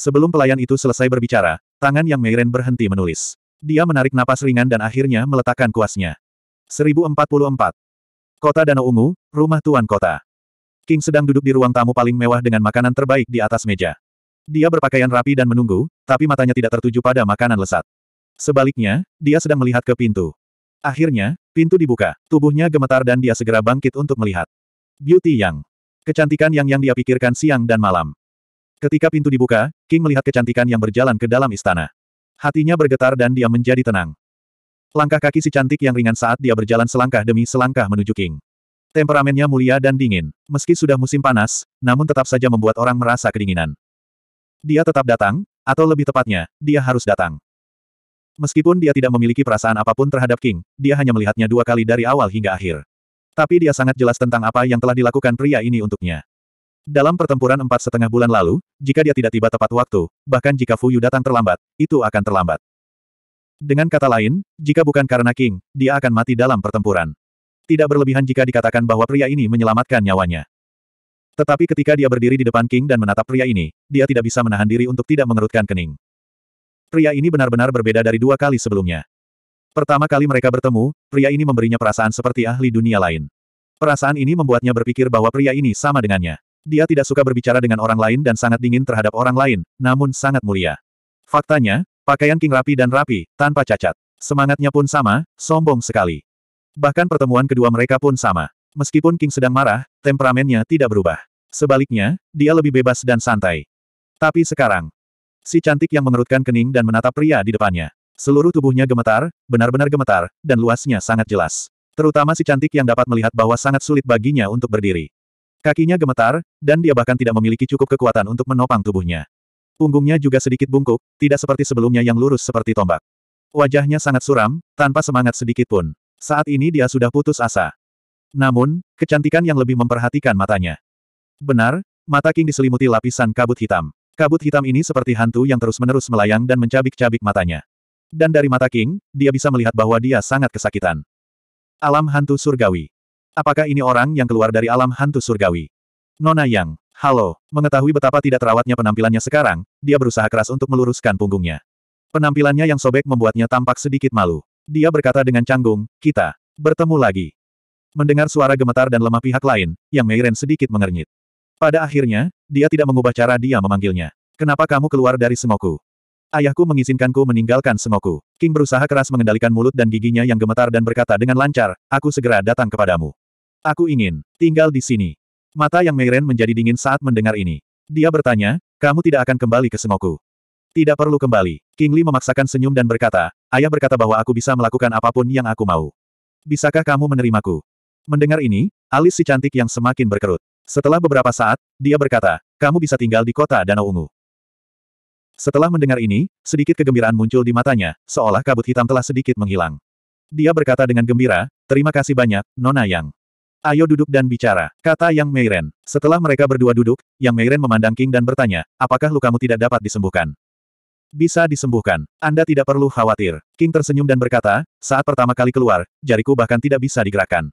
Sebelum pelayan itu selesai berbicara, tangan Yang Meiren berhenti menulis. Dia menarik napas ringan dan akhirnya meletakkan kuasnya. 1044. Kota Danau Ungu, rumah Tuan Kota. King sedang duduk di ruang tamu paling mewah dengan makanan terbaik di atas meja. Dia berpakaian rapi dan menunggu, tapi matanya tidak tertuju pada makanan lesat. Sebaliknya, dia sedang melihat ke pintu. Akhirnya, pintu dibuka, tubuhnya gemetar dan dia segera bangkit untuk melihat. Beauty Yang. Kecantikan yang yang dia pikirkan siang dan malam. Ketika pintu dibuka, King melihat kecantikan yang berjalan ke dalam istana. Hatinya bergetar dan dia menjadi tenang. Langkah kaki si cantik yang ringan saat dia berjalan selangkah demi selangkah menuju King. Temperamennya mulia dan dingin. Meski sudah musim panas, namun tetap saja membuat orang merasa kedinginan. Dia tetap datang, atau lebih tepatnya, dia harus datang. Meskipun dia tidak memiliki perasaan apapun terhadap King, dia hanya melihatnya dua kali dari awal hingga akhir. Tapi dia sangat jelas tentang apa yang telah dilakukan pria ini untuknya. Dalam pertempuran empat setengah bulan lalu, jika dia tidak tiba tepat waktu, bahkan jika Fuyu datang terlambat, itu akan terlambat. Dengan kata lain, jika bukan karena King, dia akan mati dalam pertempuran. Tidak berlebihan jika dikatakan bahwa pria ini menyelamatkan nyawanya. Tetapi ketika dia berdiri di depan King dan menatap pria ini, dia tidak bisa menahan diri untuk tidak mengerutkan kening. Pria ini benar-benar berbeda dari dua kali sebelumnya. Pertama kali mereka bertemu, pria ini memberinya perasaan seperti ahli dunia lain. Perasaan ini membuatnya berpikir bahwa pria ini sama dengannya. Dia tidak suka berbicara dengan orang lain dan sangat dingin terhadap orang lain, namun sangat mulia. Faktanya, pakaian King rapi dan rapi, tanpa cacat. Semangatnya pun sama, sombong sekali. Bahkan pertemuan kedua mereka pun sama. Meskipun King sedang marah, temperamennya tidak berubah. Sebaliknya, dia lebih bebas dan santai. Tapi sekarang, Si cantik yang mengerutkan kening dan menatap pria di depannya. Seluruh tubuhnya gemetar, benar-benar gemetar, dan luasnya sangat jelas. Terutama si cantik yang dapat melihat bahwa sangat sulit baginya untuk berdiri. Kakinya gemetar, dan dia bahkan tidak memiliki cukup kekuatan untuk menopang tubuhnya. Punggungnya juga sedikit bungkuk, tidak seperti sebelumnya yang lurus seperti tombak. Wajahnya sangat suram, tanpa semangat sedikit pun. Saat ini dia sudah putus asa. Namun, kecantikan yang lebih memperhatikan matanya. Benar, mata King diselimuti lapisan kabut hitam. Kabut hitam ini seperti hantu yang terus-menerus melayang dan mencabik-cabik matanya. Dan dari mata King, dia bisa melihat bahwa dia sangat kesakitan. Alam hantu surgawi. Apakah ini orang yang keluar dari alam hantu surgawi? Nona Yang, halo, mengetahui betapa tidak terawatnya penampilannya sekarang, dia berusaha keras untuk meluruskan punggungnya. Penampilannya yang sobek membuatnya tampak sedikit malu. Dia berkata dengan canggung, kita bertemu lagi. Mendengar suara gemetar dan lemah pihak lain, Yang Meiren sedikit mengernyit. Pada akhirnya, dia tidak mengubah cara dia memanggilnya. Kenapa kamu keluar dari semoku? Ayahku mengizinkanku meninggalkan semoku. King berusaha keras mengendalikan mulut dan giginya yang gemetar dan berkata dengan lancar, aku segera datang kepadamu. Aku ingin tinggal di sini. Mata yang Meiren menjadi dingin saat mendengar ini. Dia bertanya, kamu tidak akan kembali ke semoku. Tidak perlu kembali. King Li memaksakan senyum dan berkata, ayah berkata bahwa aku bisa melakukan apapun yang aku mau. Bisakah kamu menerimaku? Mendengar ini, alis si cantik yang semakin berkerut. Setelah beberapa saat, dia berkata, kamu bisa tinggal di kota Danau Ungu. Setelah mendengar ini, sedikit kegembiraan muncul di matanya, seolah kabut hitam telah sedikit menghilang. Dia berkata dengan gembira, terima kasih banyak, Nona Yang. Ayo duduk dan bicara, kata Yang Meiren. Setelah mereka berdua duduk, Yang Meiren memandang King dan bertanya, apakah lukamu tidak dapat disembuhkan? Bisa disembuhkan. Anda tidak perlu khawatir. King tersenyum dan berkata, saat pertama kali keluar, jariku bahkan tidak bisa digerakkan.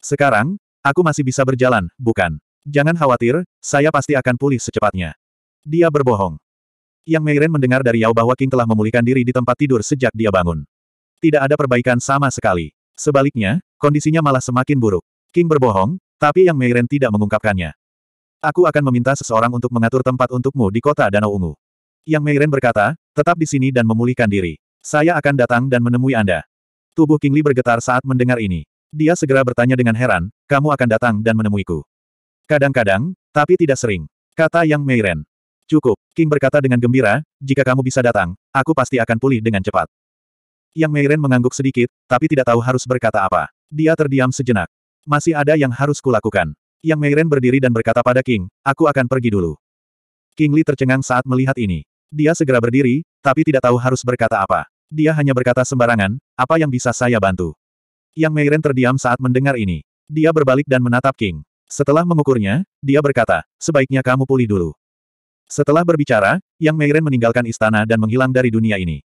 Sekarang, aku masih bisa berjalan, bukan? Jangan khawatir, saya pasti akan pulih secepatnya. Dia berbohong. Yang Meiren mendengar dari Yao bahwa King telah memulihkan diri di tempat tidur sejak dia bangun. Tidak ada perbaikan sama sekali. Sebaliknya, kondisinya malah semakin buruk. King berbohong, tapi Yang Meiren tidak mengungkapkannya. Aku akan meminta seseorang untuk mengatur tempat untukmu di kota Danau Ungu. Yang Meiren berkata, tetap di sini dan memulihkan diri. Saya akan datang dan menemui Anda. Tubuh King Li bergetar saat mendengar ini. Dia segera bertanya dengan heran, kamu akan datang dan menemuiku. Kadang-kadang, tapi tidak sering. Kata Yang Meiren. Cukup, King berkata dengan gembira, jika kamu bisa datang, aku pasti akan pulih dengan cepat. Yang Meiren mengangguk sedikit, tapi tidak tahu harus berkata apa. Dia terdiam sejenak. Masih ada yang harus kulakukan. Yang Meiren berdiri dan berkata pada King, aku akan pergi dulu. King Li tercengang saat melihat ini. Dia segera berdiri, tapi tidak tahu harus berkata apa. Dia hanya berkata sembarangan, apa yang bisa saya bantu. Yang Meiren terdiam saat mendengar ini. Dia berbalik dan menatap King. Setelah mengukurnya, dia berkata, sebaiknya kamu pulih dulu. Setelah berbicara, Yang Meiren meninggalkan istana dan menghilang dari dunia ini.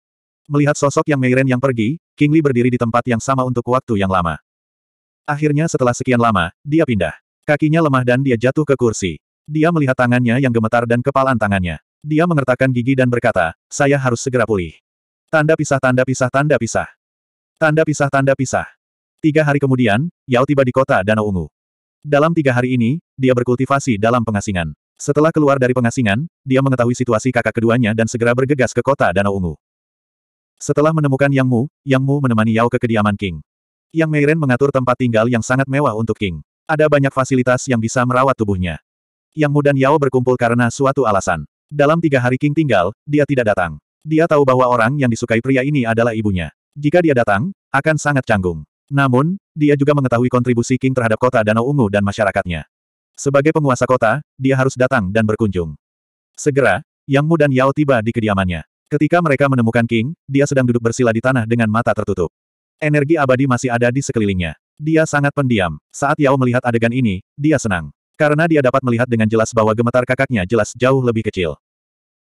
Melihat sosok Yang Meiren yang pergi, King Li berdiri di tempat yang sama untuk waktu yang lama. Akhirnya setelah sekian lama, dia pindah. Kakinya lemah dan dia jatuh ke kursi. Dia melihat tangannya yang gemetar dan kepalan tangannya. Dia mengertakkan gigi dan berkata, saya harus segera pulih. Tanda pisah tanda pisah tanda pisah. Tanda pisah tanda pisah. Tiga hari kemudian, Yao tiba di kota Danau Ungu. Dalam tiga hari ini, dia berkultivasi dalam pengasingan. Setelah keluar dari pengasingan, dia mengetahui situasi kakak keduanya dan segera bergegas ke kota Danau Ungu. Setelah menemukan Yang Mu, Yang Mu menemani Yao ke kediaman King. Yang Meiren mengatur tempat tinggal yang sangat mewah untuk King. Ada banyak fasilitas yang bisa merawat tubuhnya. Yang Mu dan Yao berkumpul karena suatu alasan. Dalam tiga hari King tinggal, dia tidak datang. Dia tahu bahwa orang yang disukai pria ini adalah ibunya. Jika dia datang, akan sangat canggung. Namun, dia juga mengetahui kontribusi King terhadap kota Danau Ungu dan masyarakatnya. Sebagai penguasa kota, dia harus datang dan berkunjung. Segera, Yang Mu dan Yao tiba di kediamannya. Ketika mereka menemukan King, dia sedang duduk bersila di tanah dengan mata tertutup. Energi abadi masih ada di sekelilingnya. Dia sangat pendiam. Saat Yao melihat adegan ini, dia senang. Karena dia dapat melihat dengan jelas bahwa gemetar kakaknya jelas jauh lebih kecil.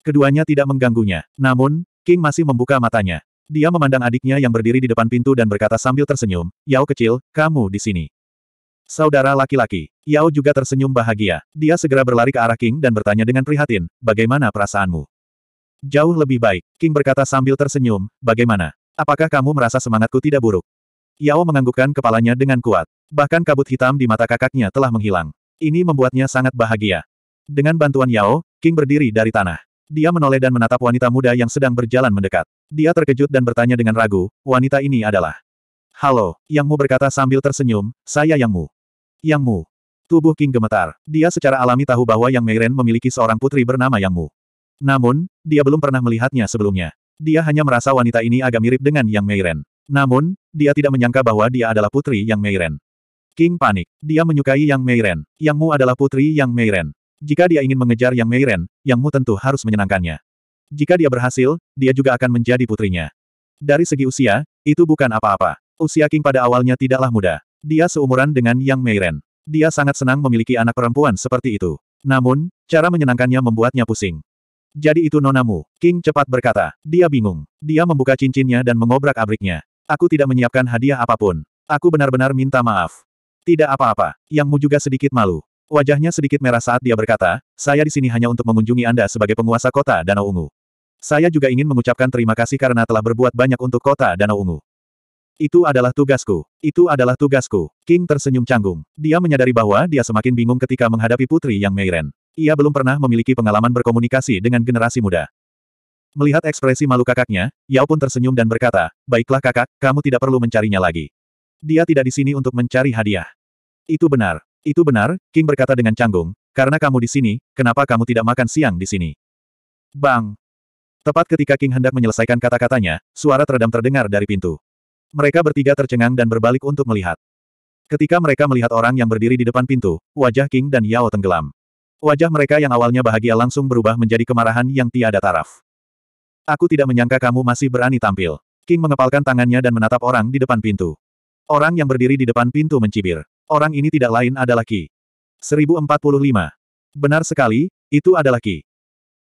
Keduanya tidak mengganggunya. Namun, King masih membuka matanya. Dia memandang adiknya yang berdiri di depan pintu dan berkata sambil tersenyum, Yao kecil, kamu di sini. Saudara laki-laki, Yao juga tersenyum bahagia. Dia segera berlari ke arah King dan bertanya dengan prihatin, bagaimana perasaanmu? Jauh lebih baik, King berkata sambil tersenyum, bagaimana? Apakah kamu merasa semangatku tidak buruk? Yao menganggukkan kepalanya dengan kuat. Bahkan kabut hitam di mata kakaknya telah menghilang. Ini membuatnya sangat bahagia. Dengan bantuan Yao, King berdiri dari tanah. Dia menoleh dan menatap wanita muda yang sedang berjalan mendekat. Dia terkejut dan bertanya dengan ragu, wanita ini adalah. Halo, Yang Mu berkata sambil tersenyum, saya Yang Mu. Yang Mu. Tubuh King gemetar. Dia secara alami tahu bahwa Yang Meiren memiliki seorang putri bernama Yang Mu. Namun, dia belum pernah melihatnya sebelumnya. Dia hanya merasa wanita ini agak mirip dengan Yang Meiren. Namun, dia tidak menyangka bahwa dia adalah putri Yang Meiren. King panik. Dia menyukai Yang Meiren. Yang Mu adalah putri Yang Meiren. Jika dia ingin mengejar Yang Meiren, Yang Mu tentu harus menyenangkannya. Jika dia berhasil, dia juga akan menjadi putrinya. Dari segi usia, itu bukan apa-apa. Usia King pada awalnya tidaklah muda. Dia seumuran dengan Yang Meiren. Dia sangat senang memiliki anak perempuan seperti itu. Namun, cara menyenangkannya membuatnya pusing. Jadi itu nonamu, King cepat berkata. Dia bingung. Dia membuka cincinnya dan mengobrak-abriknya. Aku tidak menyiapkan hadiah apapun. Aku benar-benar minta maaf. Tidak apa-apa. Yang mu juga sedikit malu. Wajahnya sedikit merah saat dia berkata, saya di sini hanya untuk mengunjungi Anda sebagai penguasa kota Danau Ungu. Saya juga ingin mengucapkan terima kasih karena telah berbuat banyak untuk kota Danau Ungu. Itu adalah tugasku. Itu adalah tugasku. King tersenyum canggung. Dia menyadari bahwa dia semakin bingung ketika menghadapi putri yang Meiren. Ia belum pernah memiliki pengalaman berkomunikasi dengan generasi muda. Melihat ekspresi malu kakaknya, Yao pun tersenyum dan berkata, Baiklah kakak, kamu tidak perlu mencarinya lagi. Dia tidak di sini untuk mencari hadiah. Itu benar. Itu benar, King berkata dengan canggung, karena kamu di sini, kenapa kamu tidak makan siang di sini? Bang! Tepat ketika King hendak menyelesaikan kata-katanya, suara teredam terdengar dari pintu. Mereka bertiga tercengang dan berbalik untuk melihat. Ketika mereka melihat orang yang berdiri di depan pintu, wajah King dan Yao tenggelam. Wajah mereka yang awalnya bahagia langsung berubah menjadi kemarahan yang tiada taraf. Aku tidak menyangka kamu masih berani tampil. King mengepalkan tangannya dan menatap orang di depan pintu. Orang yang berdiri di depan pintu mencibir. Orang ini tidak lain adalah Ki. 1045. Benar sekali, itu adalah Ki.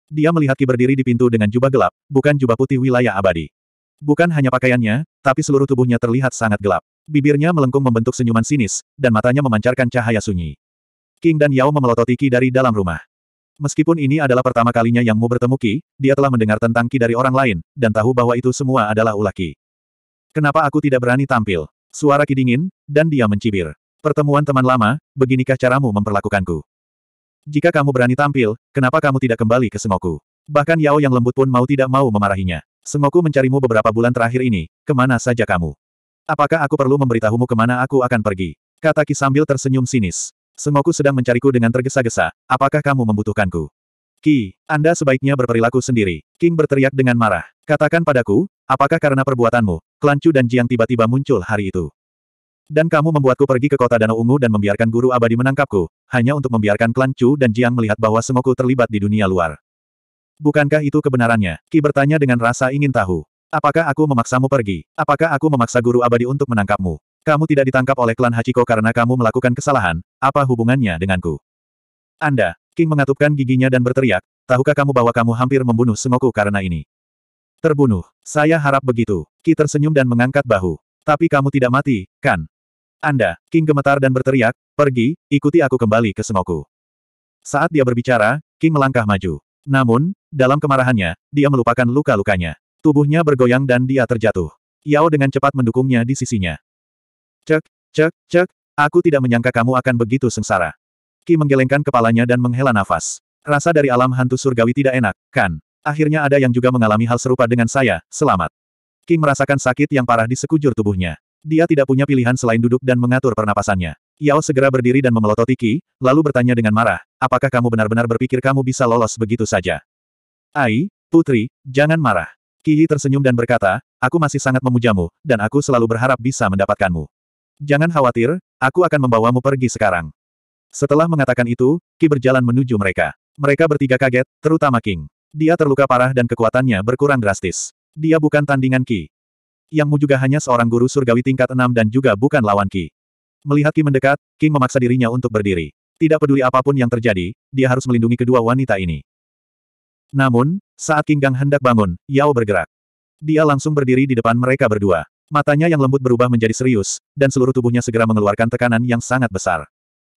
Dia melihat Ki berdiri di pintu dengan jubah gelap, bukan jubah putih wilayah abadi. Bukan hanya pakaiannya, tapi seluruh tubuhnya terlihat sangat gelap. Bibirnya melengkung membentuk senyuman sinis, dan matanya memancarkan cahaya sunyi. King dan Yao memelototi Ki dari dalam rumah. Meskipun ini adalah pertama kalinya yang Mu bertemu Ki, dia telah mendengar tentang Ki dari orang lain, dan tahu bahwa itu semua adalah ulah Ki. Kenapa aku tidak berani tampil? Suara Ki dingin, dan dia mencibir. Pertemuan teman lama, beginikah caramu memperlakukanku? Jika kamu berani tampil, kenapa kamu tidak kembali ke Sengoku? Bahkan Yao yang lembut pun mau tidak mau memarahinya. Sengoku mencarimu beberapa bulan terakhir ini, kemana saja kamu? Apakah aku perlu memberitahumu kemana aku akan pergi? Kata Ki sambil tersenyum sinis. Sengoku sedang mencariku dengan tergesa-gesa, apakah kamu membutuhkanku? Ki, Anda sebaiknya berperilaku sendiri. King berteriak dengan marah. Katakan padaku, apakah karena perbuatanmu, Klancu dan Jiang tiba-tiba muncul hari itu? Dan kamu membuatku pergi ke kota Danau Ungu dan membiarkan guru abadi menangkapku, hanya untuk membiarkan klan Chu dan Jiang melihat bahwa semoku terlibat di dunia luar. Bukankah itu kebenarannya? Ki bertanya dengan rasa ingin tahu. Apakah aku memaksamu pergi? Apakah aku memaksa guru abadi untuk menangkapmu? Kamu tidak ditangkap oleh klan Hachiko karena kamu melakukan kesalahan, apa hubungannya denganku? Anda, King mengatupkan giginya dan berteriak, tahukah kamu bahwa kamu hampir membunuh semoku karena ini? Terbunuh, saya harap begitu. Ki tersenyum dan mengangkat bahu. Tapi kamu tidak mati, kan? Anda, King gemetar dan berteriak, pergi, ikuti aku kembali ke Senoku. Saat dia berbicara, King melangkah maju. Namun, dalam kemarahannya, dia melupakan luka-lukanya. Tubuhnya bergoyang dan dia terjatuh. Yao dengan cepat mendukungnya di sisinya. Cek, cek, cek, aku tidak menyangka kamu akan begitu sengsara. Ki menggelengkan kepalanya dan menghela nafas. Rasa dari alam hantu surgawi tidak enak, kan? Akhirnya ada yang juga mengalami hal serupa dengan saya, selamat. King merasakan sakit yang parah di sekujur tubuhnya. Dia tidak punya pilihan selain duduk dan mengatur pernapasannya. Yao segera berdiri dan memelototi Ki, lalu bertanya dengan marah, apakah kamu benar-benar berpikir kamu bisa lolos begitu saja? Ai, putri, jangan marah. Qi tersenyum dan berkata, aku masih sangat memujamu, dan aku selalu berharap bisa mendapatkanmu. Jangan khawatir, aku akan membawamu pergi sekarang. Setelah mengatakan itu, Ki berjalan menuju mereka. Mereka bertiga kaget, terutama King. Dia terluka parah dan kekuatannya berkurang drastis. Dia bukan tandingan Ki. Yang Mu juga hanya seorang guru surgawi tingkat enam dan juga bukan lawan Ki. Melihat Ki mendekat, King memaksa dirinya untuk berdiri. Tidak peduli apapun yang terjadi, dia harus melindungi kedua wanita ini. Namun, saat King Gang hendak bangun, Yao bergerak. Dia langsung berdiri di depan mereka berdua. Matanya yang lembut berubah menjadi serius, dan seluruh tubuhnya segera mengeluarkan tekanan yang sangat besar.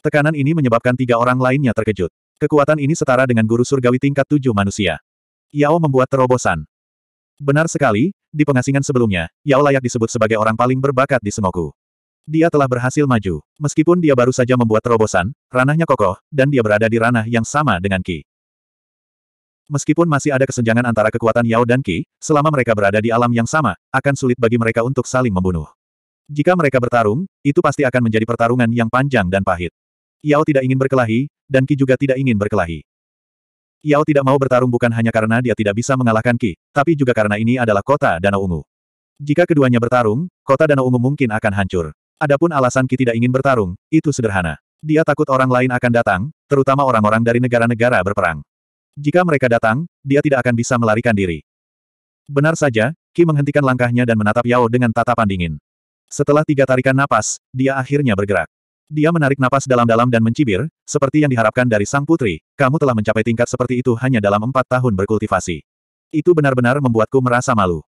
Tekanan ini menyebabkan tiga orang lainnya terkejut. Kekuatan ini setara dengan guru surgawi tingkat tujuh manusia. Yao membuat terobosan. Benar sekali, di pengasingan sebelumnya, Yao layak disebut sebagai orang paling berbakat di Sengoku. Dia telah berhasil maju. Meskipun dia baru saja membuat terobosan, ranahnya kokoh, dan dia berada di ranah yang sama dengan Ki. Meskipun masih ada kesenjangan antara kekuatan Yao dan Ki, selama mereka berada di alam yang sama, akan sulit bagi mereka untuk saling membunuh. Jika mereka bertarung, itu pasti akan menjadi pertarungan yang panjang dan pahit. Yao tidak ingin berkelahi, dan Ki juga tidak ingin berkelahi. Yao tidak mau bertarung bukan hanya karena dia tidak bisa mengalahkan Ki, tapi juga karena ini adalah kota Danau Ungu. Jika keduanya bertarung, kota Danau Ungu mungkin akan hancur. Adapun alasan Ki tidak ingin bertarung, itu sederhana. Dia takut orang lain akan datang, terutama orang-orang dari negara-negara berperang. Jika mereka datang, dia tidak akan bisa melarikan diri. Benar saja, Ki menghentikan langkahnya dan menatap Yao dengan tatapan dingin. Setelah tiga tarikan napas, dia akhirnya bergerak. Dia menarik napas dalam-dalam dan mencibir, seperti yang diharapkan dari sang putri, kamu telah mencapai tingkat seperti itu hanya dalam empat tahun berkultivasi. Itu benar-benar membuatku merasa malu.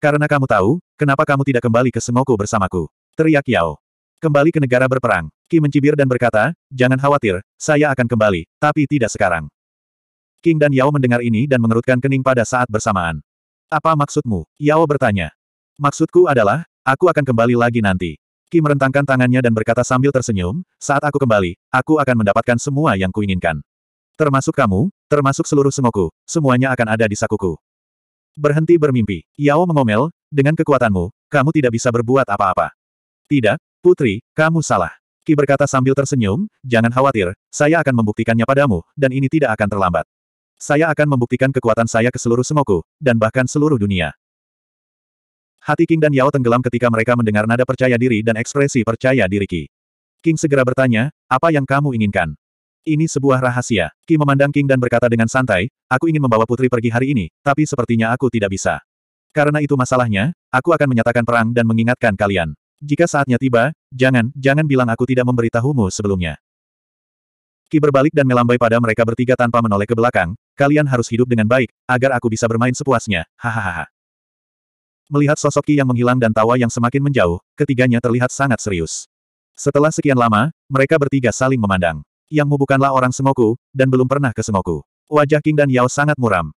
Karena kamu tahu, kenapa kamu tidak kembali ke Sengoku bersamaku? Teriak Yao. Kembali ke negara berperang. Ki mencibir dan berkata, jangan khawatir, saya akan kembali, tapi tidak sekarang. King dan Yao mendengar ini dan mengerutkan kening pada saat bersamaan. Apa maksudmu? Yao bertanya. Maksudku adalah, aku akan kembali lagi nanti. Ki merentangkan tangannya dan berkata sambil tersenyum, saat aku kembali, aku akan mendapatkan semua yang kuinginkan. Termasuk kamu, termasuk seluruh semoku, semuanya akan ada di sakuku. Berhenti bermimpi. Yao mengomel, dengan kekuatanmu, kamu tidak bisa berbuat apa-apa. Tidak, putri, kamu salah. Ki berkata sambil tersenyum, jangan khawatir, saya akan membuktikannya padamu, dan ini tidak akan terlambat. Saya akan membuktikan kekuatan saya ke seluruh semoku dan bahkan seluruh dunia. Hati King dan Yao tenggelam ketika mereka mendengar nada percaya diri dan ekspresi percaya diri Qi. King segera bertanya, apa yang kamu inginkan? Ini sebuah rahasia. Ki memandang King dan berkata dengan santai, aku ingin membawa putri pergi hari ini, tapi sepertinya aku tidak bisa. Karena itu masalahnya, aku akan menyatakan perang dan mengingatkan kalian. Jika saatnya tiba, jangan, jangan bilang aku tidak memberitahumu sebelumnya. Ki berbalik dan melambai pada mereka bertiga tanpa menoleh ke belakang, kalian harus hidup dengan baik, agar aku bisa bermain sepuasnya, hahaha. Melihat sosok Ki yang menghilang dan tawa yang semakin menjauh, ketiganya terlihat sangat serius. Setelah sekian lama, mereka bertiga saling memandang. Yang Mu bukanlah orang semoku dan belum pernah ke semoku. Wajah King dan Yao sangat muram.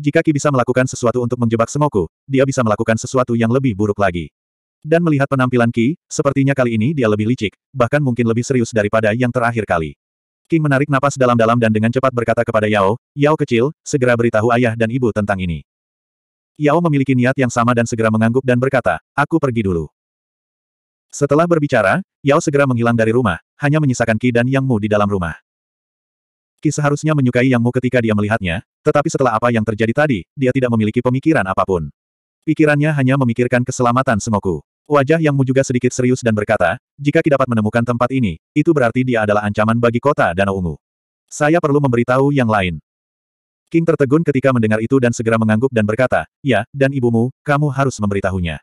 Jika Ki bisa melakukan sesuatu untuk menjebak semoku, dia bisa melakukan sesuatu yang lebih buruk lagi. Dan melihat penampilan Ki, sepertinya kali ini dia lebih licik, bahkan mungkin lebih serius daripada yang terakhir kali. King menarik napas dalam-dalam dan dengan cepat berkata kepada Yao, Yao kecil, segera beritahu ayah dan ibu tentang ini. Yao memiliki niat yang sama dan segera mengangguk dan berkata, aku pergi dulu. Setelah berbicara, Yao segera menghilang dari rumah, hanya menyisakan Ki dan Yang Mu di dalam rumah. Ki seharusnya menyukai Yang Mu ketika dia melihatnya, tetapi setelah apa yang terjadi tadi, dia tidak memiliki pemikiran apapun. Pikirannya hanya memikirkan keselamatan semoku. Wajah Yang Mu juga sedikit serius dan berkata, jika Qi dapat menemukan tempat ini, itu berarti dia adalah ancaman bagi kota dan Ungu. Saya perlu memberitahu yang lain. King tertegun ketika mendengar itu dan segera mengangguk dan berkata, ya, dan ibumu, kamu harus memberitahunya.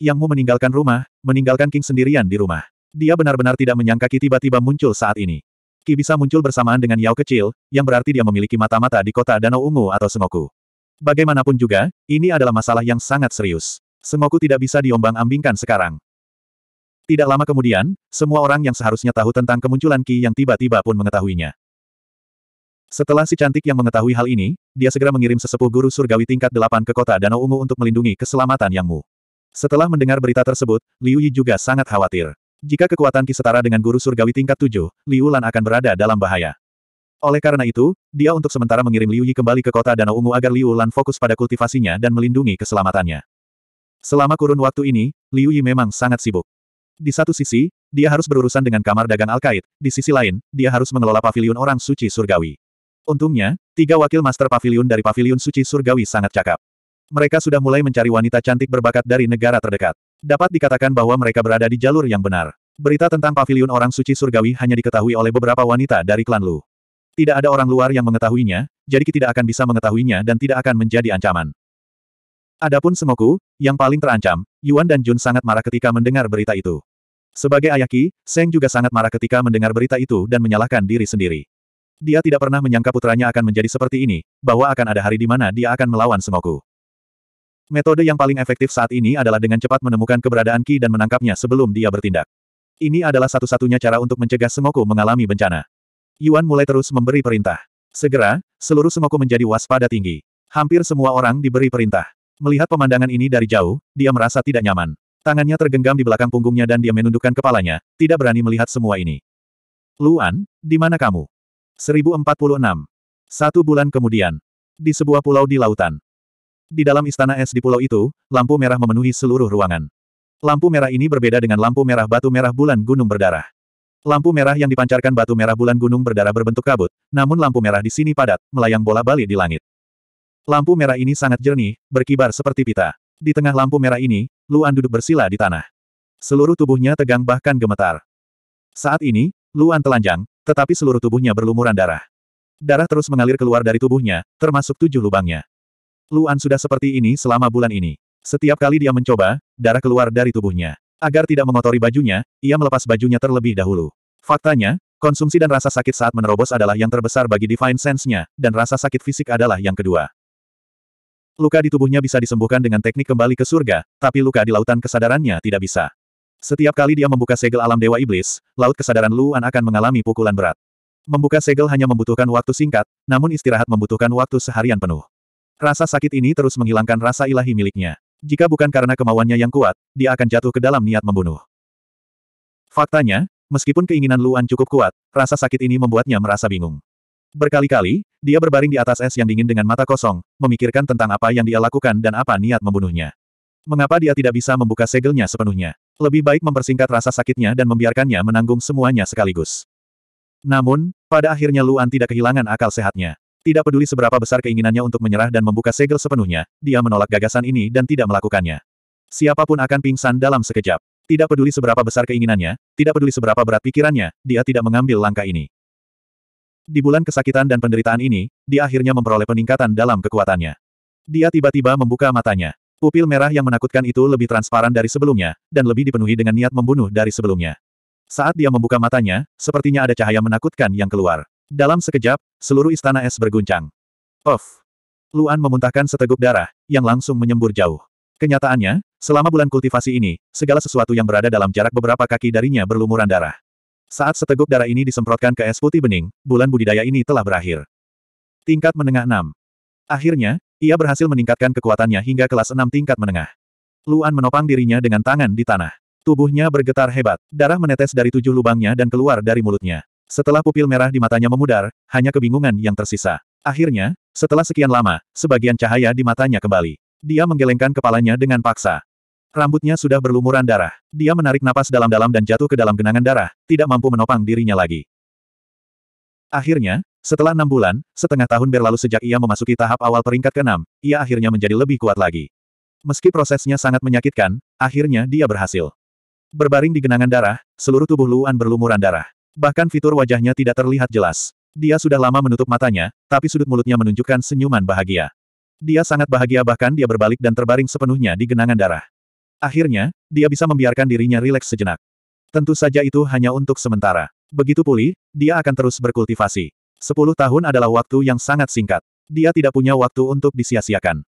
Yangmu meninggalkan rumah, meninggalkan King sendirian di rumah. Dia benar-benar tidak menyangka Ki tiba-tiba muncul saat ini. Ki bisa muncul bersamaan dengan Yao kecil, yang berarti dia memiliki mata-mata di kota Danau Ungu atau Sengoku. Bagaimanapun juga, ini adalah masalah yang sangat serius. Sengoku tidak bisa diombang-ambingkan sekarang. Tidak lama kemudian, semua orang yang seharusnya tahu tentang kemunculan Ki yang tiba-tiba pun mengetahuinya. Setelah si cantik yang mengetahui hal ini, dia segera mengirim sesepuh guru surgawi tingkat delapan ke kota Danau Ungu untuk melindungi keselamatan Yang Mu. Setelah mendengar berita tersebut, Liu Yi juga sangat khawatir. Jika kekuatan Ki setara dengan guru surgawi tingkat tujuh, Liu Lan akan berada dalam bahaya. Oleh karena itu, dia untuk sementara mengirim Liu Yi kembali ke kota Danau Ungu agar Liu Lan fokus pada kultivasinya dan melindungi keselamatannya. Selama kurun waktu ini, Liu Yi memang sangat sibuk. Di satu sisi, dia harus berurusan dengan kamar dagang Alkait, di sisi lain, dia harus mengelola paviliun orang suci surgawi. Untungnya, tiga wakil master pavilion dari pavilion suci surgawi sangat cakap. Mereka sudah mulai mencari wanita cantik berbakat dari negara terdekat. Dapat dikatakan bahwa mereka berada di jalur yang benar. Berita tentang pavilion orang suci surgawi hanya diketahui oleh beberapa wanita dari klan Lu. Tidak ada orang luar yang mengetahuinya, jadi kita tidak akan bisa mengetahuinya dan tidak akan menjadi ancaman. Adapun semoku, yang paling terancam, Yuan dan Jun sangat marah ketika mendengar berita itu. Sebagai ayah Seng juga sangat marah ketika mendengar berita itu dan menyalahkan diri sendiri. Dia tidak pernah menyangka putranya akan menjadi seperti ini, bahwa akan ada hari di mana dia akan melawan Sengoku. Metode yang paling efektif saat ini adalah dengan cepat menemukan keberadaan Ki dan menangkapnya sebelum dia bertindak. Ini adalah satu-satunya cara untuk mencegah Sengoku mengalami bencana. Yuan mulai terus memberi perintah. Segera, seluruh Sengoku menjadi waspada tinggi. Hampir semua orang diberi perintah. Melihat pemandangan ini dari jauh, dia merasa tidak nyaman. Tangannya tergenggam di belakang punggungnya dan dia menundukkan kepalanya, tidak berani melihat semua ini. Luan, di mana kamu? 1046. Satu bulan kemudian. Di sebuah pulau di lautan. Di dalam istana es di pulau itu, lampu merah memenuhi seluruh ruangan. Lampu merah ini berbeda dengan lampu merah batu merah bulan gunung berdarah. Lampu merah yang dipancarkan batu merah bulan gunung berdarah berbentuk kabut, namun lampu merah di sini padat, melayang bola balik di langit. Lampu merah ini sangat jernih, berkibar seperti pita. Di tengah lampu merah ini, Luan duduk bersila di tanah. Seluruh tubuhnya tegang bahkan gemetar. Saat ini, Luan telanjang, tetapi seluruh tubuhnya berlumuran darah. Darah terus mengalir keluar dari tubuhnya, termasuk tujuh lubangnya. Luan sudah seperti ini selama bulan ini. Setiap kali dia mencoba, darah keluar dari tubuhnya. Agar tidak mengotori bajunya, ia melepas bajunya terlebih dahulu. Faktanya, konsumsi dan rasa sakit saat menerobos adalah yang terbesar bagi Divine Sense-nya, dan rasa sakit fisik adalah yang kedua. Luka di tubuhnya bisa disembuhkan dengan teknik kembali ke surga, tapi luka di lautan kesadarannya tidak bisa. Setiap kali dia membuka segel alam Dewa Iblis, laut kesadaran Luan akan mengalami pukulan berat. Membuka segel hanya membutuhkan waktu singkat, namun istirahat membutuhkan waktu seharian penuh. Rasa sakit ini terus menghilangkan rasa ilahi miliknya. Jika bukan karena kemauannya yang kuat, dia akan jatuh ke dalam niat membunuh. Faktanya, meskipun keinginan Luan cukup kuat, rasa sakit ini membuatnya merasa bingung. Berkali-kali, dia berbaring di atas es yang dingin dengan mata kosong, memikirkan tentang apa yang dia lakukan dan apa niat membunuhnya. Mengapa dia tidak bisa membuka segelnya sepenuhnya? Lebih baik mempersingkat rasa sakitnya dan membiarkannya menanggung semuanya sekaligus. Namun, pada akhirnya Luan tidak kehilangan akal sehatnya. Tidak peduli seberapa besar keinginannya untuk menyerah dan membuka segel sepenuhnya, dia menolak gagasan ini dan tidak melakukannya. Siapapun akan pingsan dalam sekejap. Tidak peduli seberapa besar keinginannya, tidak peduli seberapa berat pikirannya, dia tidak mengambil langkah ini. Di bulan kesakitan dan penderitaan ini, dia akhirnya memperoleh peningkatan dalam kekuatannya. Dia tiba-tiba membuka matanya. Pupil merah yang menakutkan itu lebih transparan dari sebelumnya, dan lebih dipenuhi dengan niat membunuh dari sebelumnya. Saat dia membuka matanya, sepertinya ada cahaya menakutkan yang keluar. Dalam sekejap, seluruh istana es berguncang. Of! Luan memuntahkan seteguk darah, yang langsung menyembur jauh. Kenyataannya, selama bulan kultivasi ini, segala sesuatu yang berada dalam jarak beberapa kaki darinya berlumuran darah. Saat seteguk darah ini disemprotkan ke es putih bening, bulan budidaya ini telah berakhir. Tingkat menengah 6. Akhirnya, ia berhasil meningkatkan kekuatannya hingga kelas 6 tingkat menengah. Luan menopang dirinya dengan tangan di tanah. Tubuhnya bergetar hebat, darah menetes dari tujuh lubangnya dan keluar dari mulutnya. Setelah pupil merah di matanya memudar, hanya kebingungan yang tersisa. Akhirnya, setelah sekian lama, sebagian cahaya di matanya kembali. Dia menggelengkan kepalanya dengan paksa. Rambutnya sudah berlumuran darah. Dia menarik napas dalam-dalam dan jatuh ke dalam genangan darah, tidak mampu menopang dirinya lagi. Akhirnya, setelah enam bulan, setengah tahun berlalu sejak ia memasuki tahap awal peringkat keenam, ia akhirnya menjadi lebih kuat lagi. Meski prosesnya sangat menyakitkan, akhirnya dia berhasil. Berbaring di genangan darah, seluruh tubuh Luan berlumuran darah. Bahkan fitur wajahnya tidak terlihat jelas. Dia sudah lama menutup matanya, tapi sudut mulutnya menunjukkan senyuman bahagia. Dia sangat bahagia bahkan dia berbalik dan terbaring sepenuhnya di genangan darah. Akhirnya, dia bisa membiarkan dirinya rileks sejenak. Tentu saja itu hanya untuk sementara. Begitu pulih, dia akan terus berkultivasi. Sepuluh tahun adalah waktu yang sangat singkat. Dia tidak punya waktu untuk disia-siakan.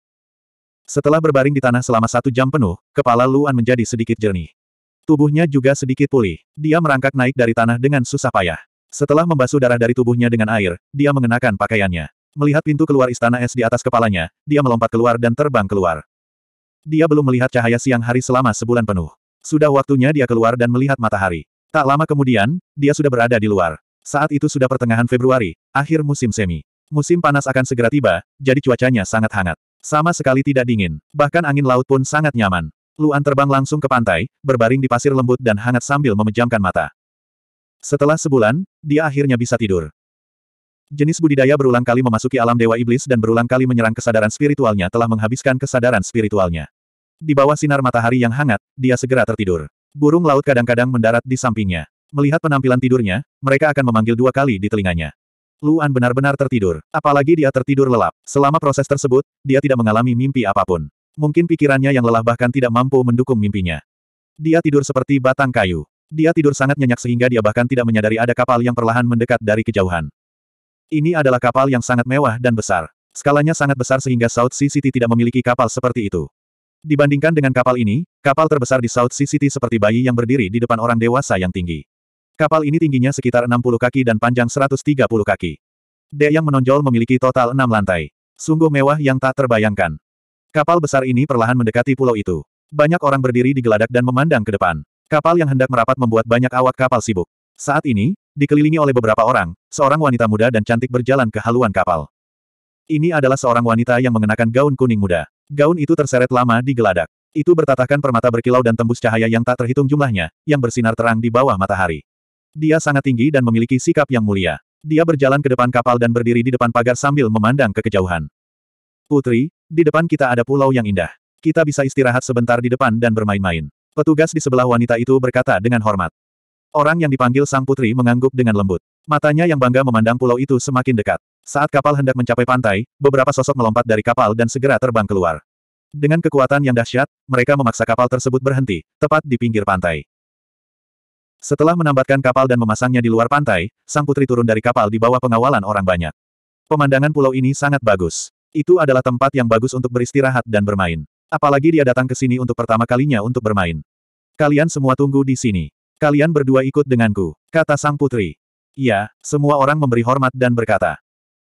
Setelah berbaring di tanah selama satu jam penuh, kepala Luan menjadi sedikit jernih. Tubuhnya juga sedikit pulih. Dia merangkak naik dari tanah dengan susah payah. Setelah membasuh darah dari tubuhnya dengan air, dia mengenakan pakaiannya. Melihat pintu keluar istana es di atas kepalanya, dia melompat keluar dan terbang keluar. Dia belum melihat cahaya siang hari selama sebulan penuh. Sudah waktunya dia keluar dan melihat matahari. Tak lama kemudian, dia sudah berada di luar. Saat itu sudah pertengahan Februari, akhir musim semi. Musim panas akan segera tiba, jadi cuacanya sangat hangat. Sama sekali tidak dingin, bahkan angin laut pun sangat nyaman. Luan terbang langsung ke pantai, berbaring di pasir lembut dan hangat sambil memejamkan mata. Setelah sebulan, dia akhirnya bisa tidur. Jenis budidaya berulang kali memasuki alam dewa iblis dan berulang kali menyerang kesadaran spiritualnya telah menghabiskan kesadaran spiritualnya. Di bawah sinar matahari yang hangat, dia segera tertidur. Burung laut kadang-kadang mendarat di sampingnya. Melihat penampilan tidurnya, mereka akan memanggil dua kali di telinganya. Luan benar-benar tertidur, apalagi dia tertidur lelap. Selama proses tersebut, dia tidak mengalami mimpi apapun. Mungkin pikirannya yang lelah bahkan tidak mampu mendukung mimpinya. Dia tidur seperti batang kayu. Dia tidur sangat nyenyak sehingga dia bahkan tidak menyadari ada kapal yang perlahan mendekat dari kejauhan. Ini adalah kapal yang sangat mewah dan besar. Skalanya sangat besar sehingga South Sea City tidak memiliki kapal seperti itu. Dibandingkan dengan kapal ini, kapal terbesar di South Sea City seperti bayi yang berdiri di depan orang dewasa yang tinggi. Kapal ini tingginya sekitar 60 kaki dan panjang 130 kaki. Dek yang menonjol memiliki total 6 lantai. Sungguh mewah yang tak terbayangkan. Kapal besar ini perlahan mendekati pulau itu. Banyak orang berdiri di geladak dan memandang ke depan. Kapal yang hendak merapat membuat banyak awak kapal sibuk. Saat ini, dikelilingi oleh beberapa orang, seorang wanita muda dan cantik berjalan ke haluan kapal. Ini adalah seorang wanita yang mengenakan gaun kuning muda. Gaun itu terseret lama di geladak. Itu bertatahkan permata berkilau dan tembus cahaya yang tak terhitung jumlahnya, yang bersinar terang di bawah matahari. Dia sangat tinggi dan memiliki sikap yang mulia. Dia berjalan ke depan kapal dan berdiri di depan pagar sambil memandang ke kejauhan. Putri, di depan kita ada pulau yang indah. Kita bisa istirahat sebentar di depan dan bermain-main. Petugas di sebelah wanita itu berkata dengan hormat. Orang yang dipanggil sang putri mengangguk dengan lembut. Matanya yang bangga memandang pulau itu semakin dekat. Saat kapal hendak mencapai pantai, beberapa sosok melompat dari kapal dan segera terbang keluar. Dengan kekuatan yang dahsyat, mereka memaksa kapal tersebut berhenti, tepat di pinggir pantai. Setelah menambatkan kapal dan memasangnya di luar pantai, sang putri turun dari kapal di bawah pengawalan orang banyak. Pemandangan pulau ini sangat bagus. Itu adalah tempat yang bagus untuk beristirahat dan bermain. Apalagi dia datang ke sini untuk pertama kalinya untuk bermain. Kalian semua tunggu di sini. Kalian berdua ikut denganku, kata sang putri. Iya, semua orang memberi hormat dan berkata.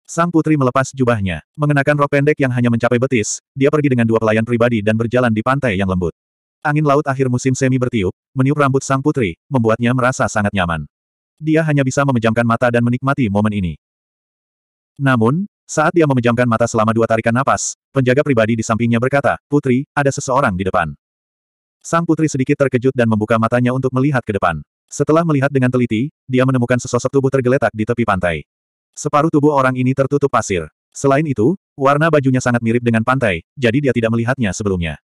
Sang putri melepas jubahnya, mengenakan rok pendek yang hanya mencapai betis, dia pergi dengan dua pelayan pribadi dan berjalan di pantai yang lembut. Angin laut akhir musim semi bertiup, meniup rambut sang putri, membuatnya merasa sangat nyaman. Dia hanya bisa memejamkan mata dan menikmati momen ini. Namun, saat dia memejamkan mata selama dua tarikan napas, penjaga pribadi di sampingnya berkata, Putri, ada seseorang di depan. Sang putri sedikit terkejut dan membuka matanya untuk melihat ke depan. Setelah melihat dengan teliti, dia menemukan sesosok tubuh tergeletak di tepi pantai. Separuh tubuh orang ini tertutup pasir. Selain itu, warna bajunya sangat mirip dengan pantai, jadi dia tidak melihatnya sebelumnya.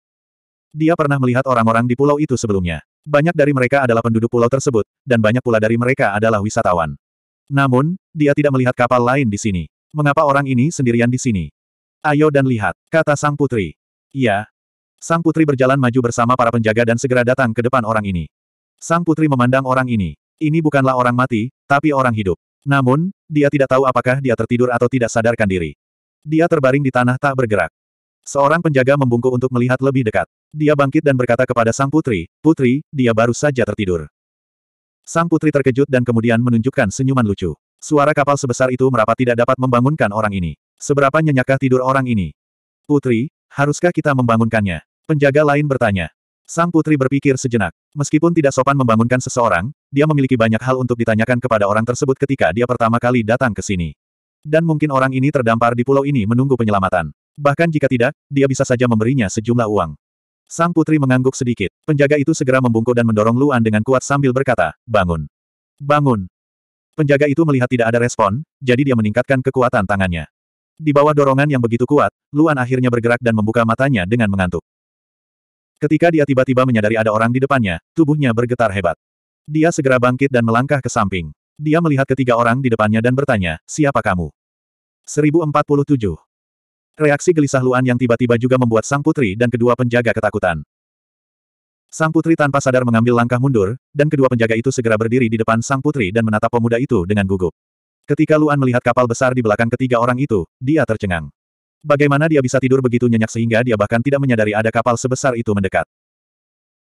Dia pernah melihat orang-orang di pulau itu sebelumnya. Banyak dari mereka adalah penduduk pulau tersebut, dan banyak pula dari mereka adalah wisatawan. Namun, dia tidak melihat kapal lain di sini. Mengapa orang ini sendirian di sini? Ayo dan lihat, kata sang putri. Iya. Sang putri berjalan maju bersama para penjaga dan segera datang ke depan orang ini. Sang putri memandang orang ini. Ini bukanlah orang mati, tapi orang hidup. Namun, dia tidak tahu apakah dia tertidur atau tidak sadarkan diri. Dia terbaring di tanah tak bergerak. Seorang penjaga membungkuk untuk melihat lebih dekat. Dia bangkit dan berkata kepada sang putri, Putri, dia baru saja tertidur. Sang putri terkejut dan kemudian menunjukkan senyuman lucu. Suara kapal sebesar itu merapat tidak dapat membangunkan orang ini. Seberapa nyenyakkah tidur orang ini? Putri, haruskah kita membangunkannya? Penjaga lain bertanya. Sang putri berpikir sejenak. Meskipun tidak sopan membangunkan seseorang, dia memiliki banyak hal untuk ditanyakan kepada orang tersebut ketika dia pertama kali datang ke sini. Dan mungkin orang ini terdampar di pulau ini menunggu penyelamatan. Bahkan jika tidak, dia bisa saja memberinya sejumlah uang. Sang putri mengangguk sedikit. Penjaga itu segera membungkuk dan mendorong Luan dengan kuat sambil berkata, bangun. Bangun. Penjaga itu melihat tidak ada respon, jadi dia meningkatkan kekuatan tangannya. Di bawah dorongan yang begitu kuat, Luan akhirnya bergerak dan membuka matanya dengan mengantuk. Ketika dia tiba-tiba menyadari ada orang di depannya, tubuhnya bergetar hebat. Dia segera bangkit dan melangkah ke samping. Dia melihat ketiga orang di depannya dan bertanya, siapa kamu? 1047. Reaksi gelisah Luan yang tiba-tiba juga membuat sang putri dan kedua penjaga ketakutan. Sang putri tanpa sadar mengambil langkah mundur, dan kedua penjaga itu segera berdiri di depan sang putri dan menatap pemuda itu dengan gugup. Ketika Luan melihat kapal besar di belakang ketiga orang itu, dia tercengang. Bagaimana dia bisa tidur begitu nyenyak sehingga dia bahkan tidak menyadari ada kapal sebesar itu mendekat.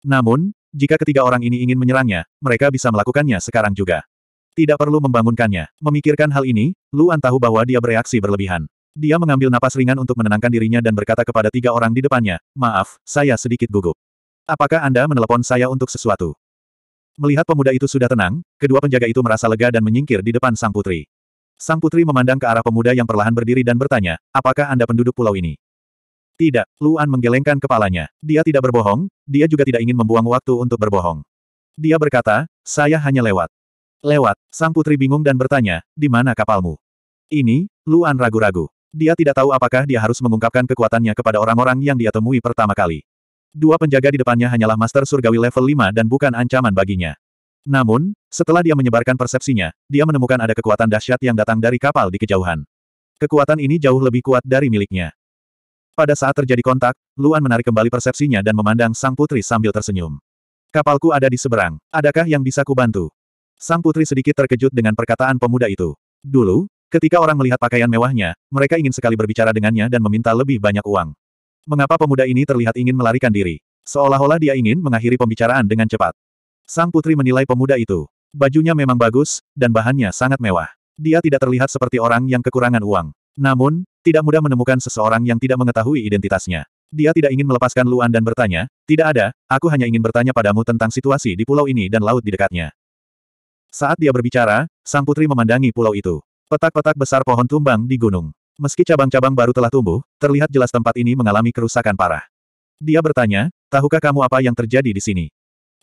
Namun, jika ketiga orang ini ingin menyerangnya, mereka bisa melakukannya sekarang juga. Tidak perlu membangunkannya. Memikirkan hal ini, Luan tahu bahwa dia bereaksi berlebihan. Dia mengambil napas ringan untuk menenangkan dirinya dan berkata kepada tiga orang di depannya, Maaf, saya sedikit gugup. Apakah Anda menelepon saya untuk sesuatu? Melihat pemuda itu sudah tenang, kedua penjaga itu merasa lega dan menyingkir di depan sang putri. Sang putri memandang ke arah pemuda yang perlahan berdiri dan bertanya, apakah Anda penduduk pulau ini? Tidak, Luan menggelengkan kepalanya. Dia tidak berbohong, dia juga tidak ingin membuang waktu untuk berbohong. Dia berkata, saya hanya lewat. Lewat, sang putri bingung dan bertanya, di mana kapalmu? Ini, Luan ragu-ragu. Dia tidak tahu apakah dia harus mengungkapkan kekuatannya kepada orang-orang yang dia temui pertama kali. Dua penjaga di depannya hanyalah Master Surgawi level 5 dan bukan ancaman baginya. Namun, setelah dia menyebarkan persepsinya, dia menemukan ada kekuatan dahsyat yang datang dari kapal di kejauhan. Kekuatan ini jauh lebih kuat dari miliknya. Pada saat terjadi kontak, Luan menarik kembali persepsinya dan memandang sang putri sambil tersenyum. Kapalku ada di seberang. Adakah yang bisa kubantu? Sang putri sedikit terkejut dengan perkataan pemuda itu. Dulu, Ketika orang melihat pakaian mewahnya, mereka ingin sekali berbicara dengannya dan meminta lebih banyak uang. Mengapa pemuda ini terlihat ingin melarikan diri? Seolah-olah dia ingin mengakhiri pembicaraan dengan cepat. Sang putri menilai pemuda itu. Bajunya memang bagus, dan bahannya sangat mewah. Dia tidak terlihat seperti orang yang kekurangan uang. Namun, tidak mudah menemukan seseorang yang tidak mengetahui identitasnya. Dia tidak ingin melepaskan Luan dan bertanya, tidak ada, aku hanya ingin bertanya padamu tentang situasi di pulau ini dan laut di dekatnya. Saat dia berbicara, sang putri memandangi pulau itu. Petak-petak besar pohon tumbang di gunung. Meski cabang-cabang baru telah tumbuh, terlihat jelas tempat ini mengalami kerusakan parah. Dia bertanya, tahukah kamu apa yang terjadi di sini?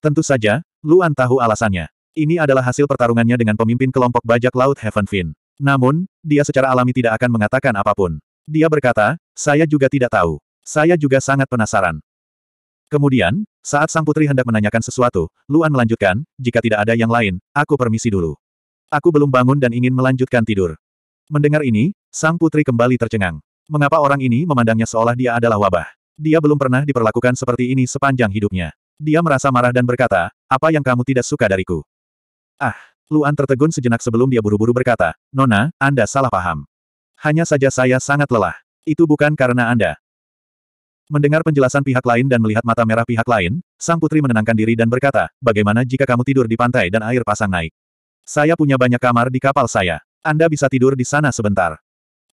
Tentu saja, Luan tahu alasannya. Ini adalah hasil pertarungannya dengan pemimpin kelompok bajak laut Heaven Fin. Namun, dia secara alami tidak akan mengatakan apapun. Dia berkata, saya juga tidak tahu. Saya juga sangat penasaran. Kemudian, saat sang putri hendak menanyakan sesuatu, Luan melanjutkan, jika tidak ada yang lain, aku permisi dulu. Aku belum bangun dan ingin melanjutkan tidur. Mendengar ini, sang putri kembali tercengang. Mengapa orang ini memandangnya seolah dia adalah wabah? Dia belum pernah diperlakukan seperti ini sepanjang hidupnya. Dia merasa marah dan berkata, apa yang kamu tidak suka dariku? Ah, Luan tertegun sejenak sebelum dia buru-buru berkata, Nona, Anda salah paham. Hanya saja saya sangat lelah. Itu bukan karena Anda. Mendengar penjelasan pihak lain dan melihat mata merah pihak lain, sang putri menenangkan diri dan berkata, bagaimana jika kamu tidur di pantai dan air pasang naik? Saya punya banyak kamar di kapal saya. Anda bisa tidur di sana sebentar.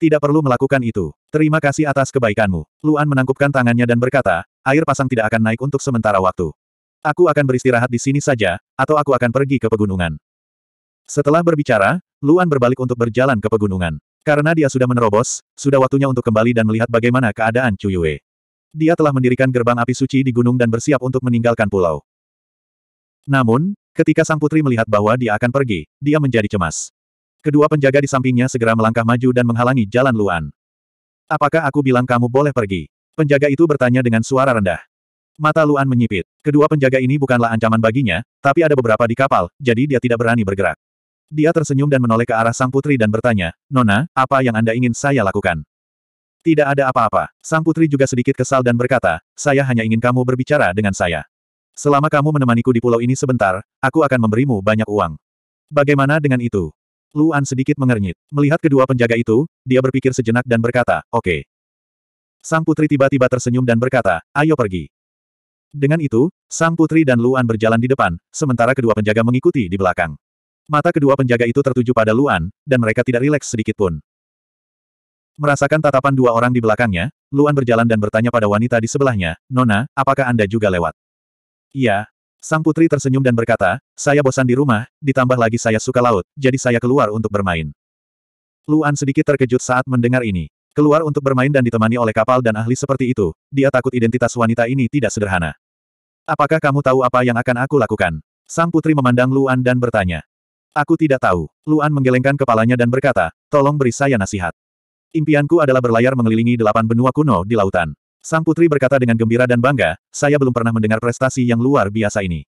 Tidak perlu melakukan itu. Terima kasih atas kebaikanmu. Luan menangkupkan tangannya dan berkata, air pasang tidak akan naik untuk sementara waktu. Aku akan beristirahat di sini saja, atau aku akan pergi ke pegunungan. Setelah berbicara, Luan berbalik untuk berjalan ke pegunungan. Karena dia sudah menerobos, sudah waktunya untuk kembali dan melihat bagaimana keadaan Cuyue. Dia telah mendirikan gerbang api suci di gunung dan bersiap untuk meninggalkan pulau. Namun, Ketika sang putri melihat bahwa dia akan pergi, dia menjadi cemas. Kedua penjaga di sampingnya segera melangkah maju dan menghalangi jalan Luan. Apakah aku bilang kamu boleh pergi? Penjaga itu bertanya dengan suara rendah. Mata Luan menyipit. Kedua penjaga ini bukanlah ancaman baginya, tapi ada beberapa di kapal, jadi dia tidak berani bergerak. Dia tersenyum dan menoleh ke arah sang putri dan bertanya, Nona, apa yang Anda ingin saya lakukan? Tidak ada apa-apa. Sang putri juga sedikit kesal dan berkata, saya hanya ingin kamu berbicara dengan saya. Selama kamu menemaniku di pulau ini sebentar, aku akan memberimu banyak uang. Bagaimana dengan itu? Luan sedikit mengernyit. Melihat kedua penjaga itu, dia berpikir sejenak dan berkata, oke. Okay. Sang putri tiba-tiba tersenyum dan berkata, ayo pergi. Dengan itu, sang putri dan Luan berjalan di depan, sementara kedua penjaga mengikuti di belakang. Mata kedua penjaga itu tertuju pada Luan, dan mereka tidak rileks sedikit pun. Merasakan tatapan dua orang di belakangnya, Luan berjalan dan bertanya pada wanita di sebelahnya, Nona, apakah Anda juga lewat? Iya. Sang putri tersenyum dan berkata, saya bosan di rumah, ditambah lagi saya suka laut, jadi saya keluar untuk bermain. Luan sedikit terkejut saat mendengar ini. Keluar untuk bermain dan ditemani oleh kapal dan ahli seperti itu, dia takut identitas wanita ini tidak sederhana. Apakah kamu tahu apa yang akan aku lakukan? Sang putri memandang Luan dan bertanya. Aku tidak tahu. Luan menggelengkan kepalanya dan berkata, tolong beri saya nasihat. Impianku adalah berlayar mengelilingi delapan benua kuno di lautan. Sang putri berkata dengan gembira dan bangga, saya belum pernah mendengar prestasi yang luar biasa ini.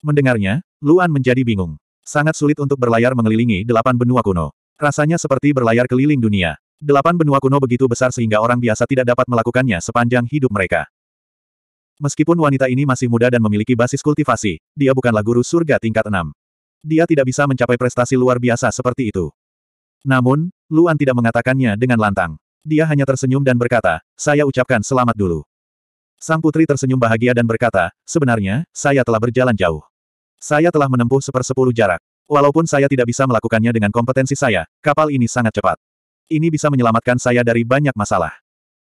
Mendengarnya, Luan menjadi bingung. Sangat sulit untuk berlayar mengelilingi delapan benua kuno. Rasanya seperti berlayar keliling dunia. Delapan benua kuno begitu besar sehingga orang biasa tidak dapat melakukannya sepanjang hidup mereka. Meskipun wanita ini masih muda dan memiliki basis kultivasi, dia bukanlah guru surga tingkat enam. Dia tidak bisa mencapai prestasi luar biasa seperti itu. Namun, Luan tidak mengatakannya dengan lantang. Dia hanya tersenyum dan berkata, saya ucapkan selamat dulu. Sang putri tersenyum bahagia dan berkata, sebenarnya, saya telah berjalan jauh. Saya telah menempuh sepersepuluh jarak. Walaupun saya tidak bisa melakukannya dengan kompetensi saya, kapal ini sangat cepat. Ini bisa menyelamatkan saya dari banyak masalah.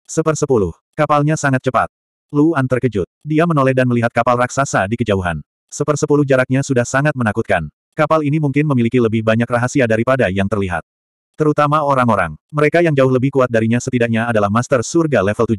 Sepersepuluh. Kapalnya sangat cepat. Luan terkejut. Dia menoleh dan melihat kapal raksasa di kejauhan. Sepersepuluh jaraknya sudah sangat menakutkan. Kapal ini mungkin memiliki lebih banyak rahasia daripada yang terlihat. Terutama orang-orang. Mereka yang jauh lebih kuat darinya setidaknya adalah Master Surga level 7.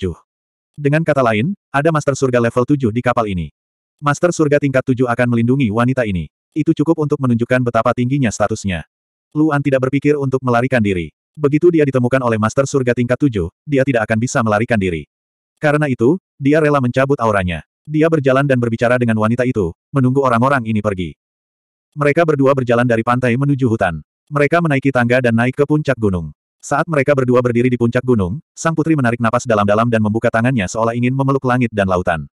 Dengan kata lain, ada Master Surga level 7 di kapal ini. Master Surga tingkat 7 akan melindungi wanita ini. Itu cukup untuk menunjukkan betapa tingginya statusnya. Luan tidak berpikir untuk melarikan diri. Begitu dia ditemukan oleh Master Surga tingkat 7, dia tidak akan bisa melarikan diri. Karena itu, dia rela mencabut auranya. Dia berjalan dan berbicara dengan wanita itu, menunggu orang-orang ini pergi. Mereka berdua berjalan dari pantai menuju hutan. Mereka menaiki tangga dan naik ke puncak gunung. Saat mereka berdua berdiri di puncak gunung, sang putri menarik napas dalam-dalam dan membuka tangannya seolah ingin memeluk langit dan lautan.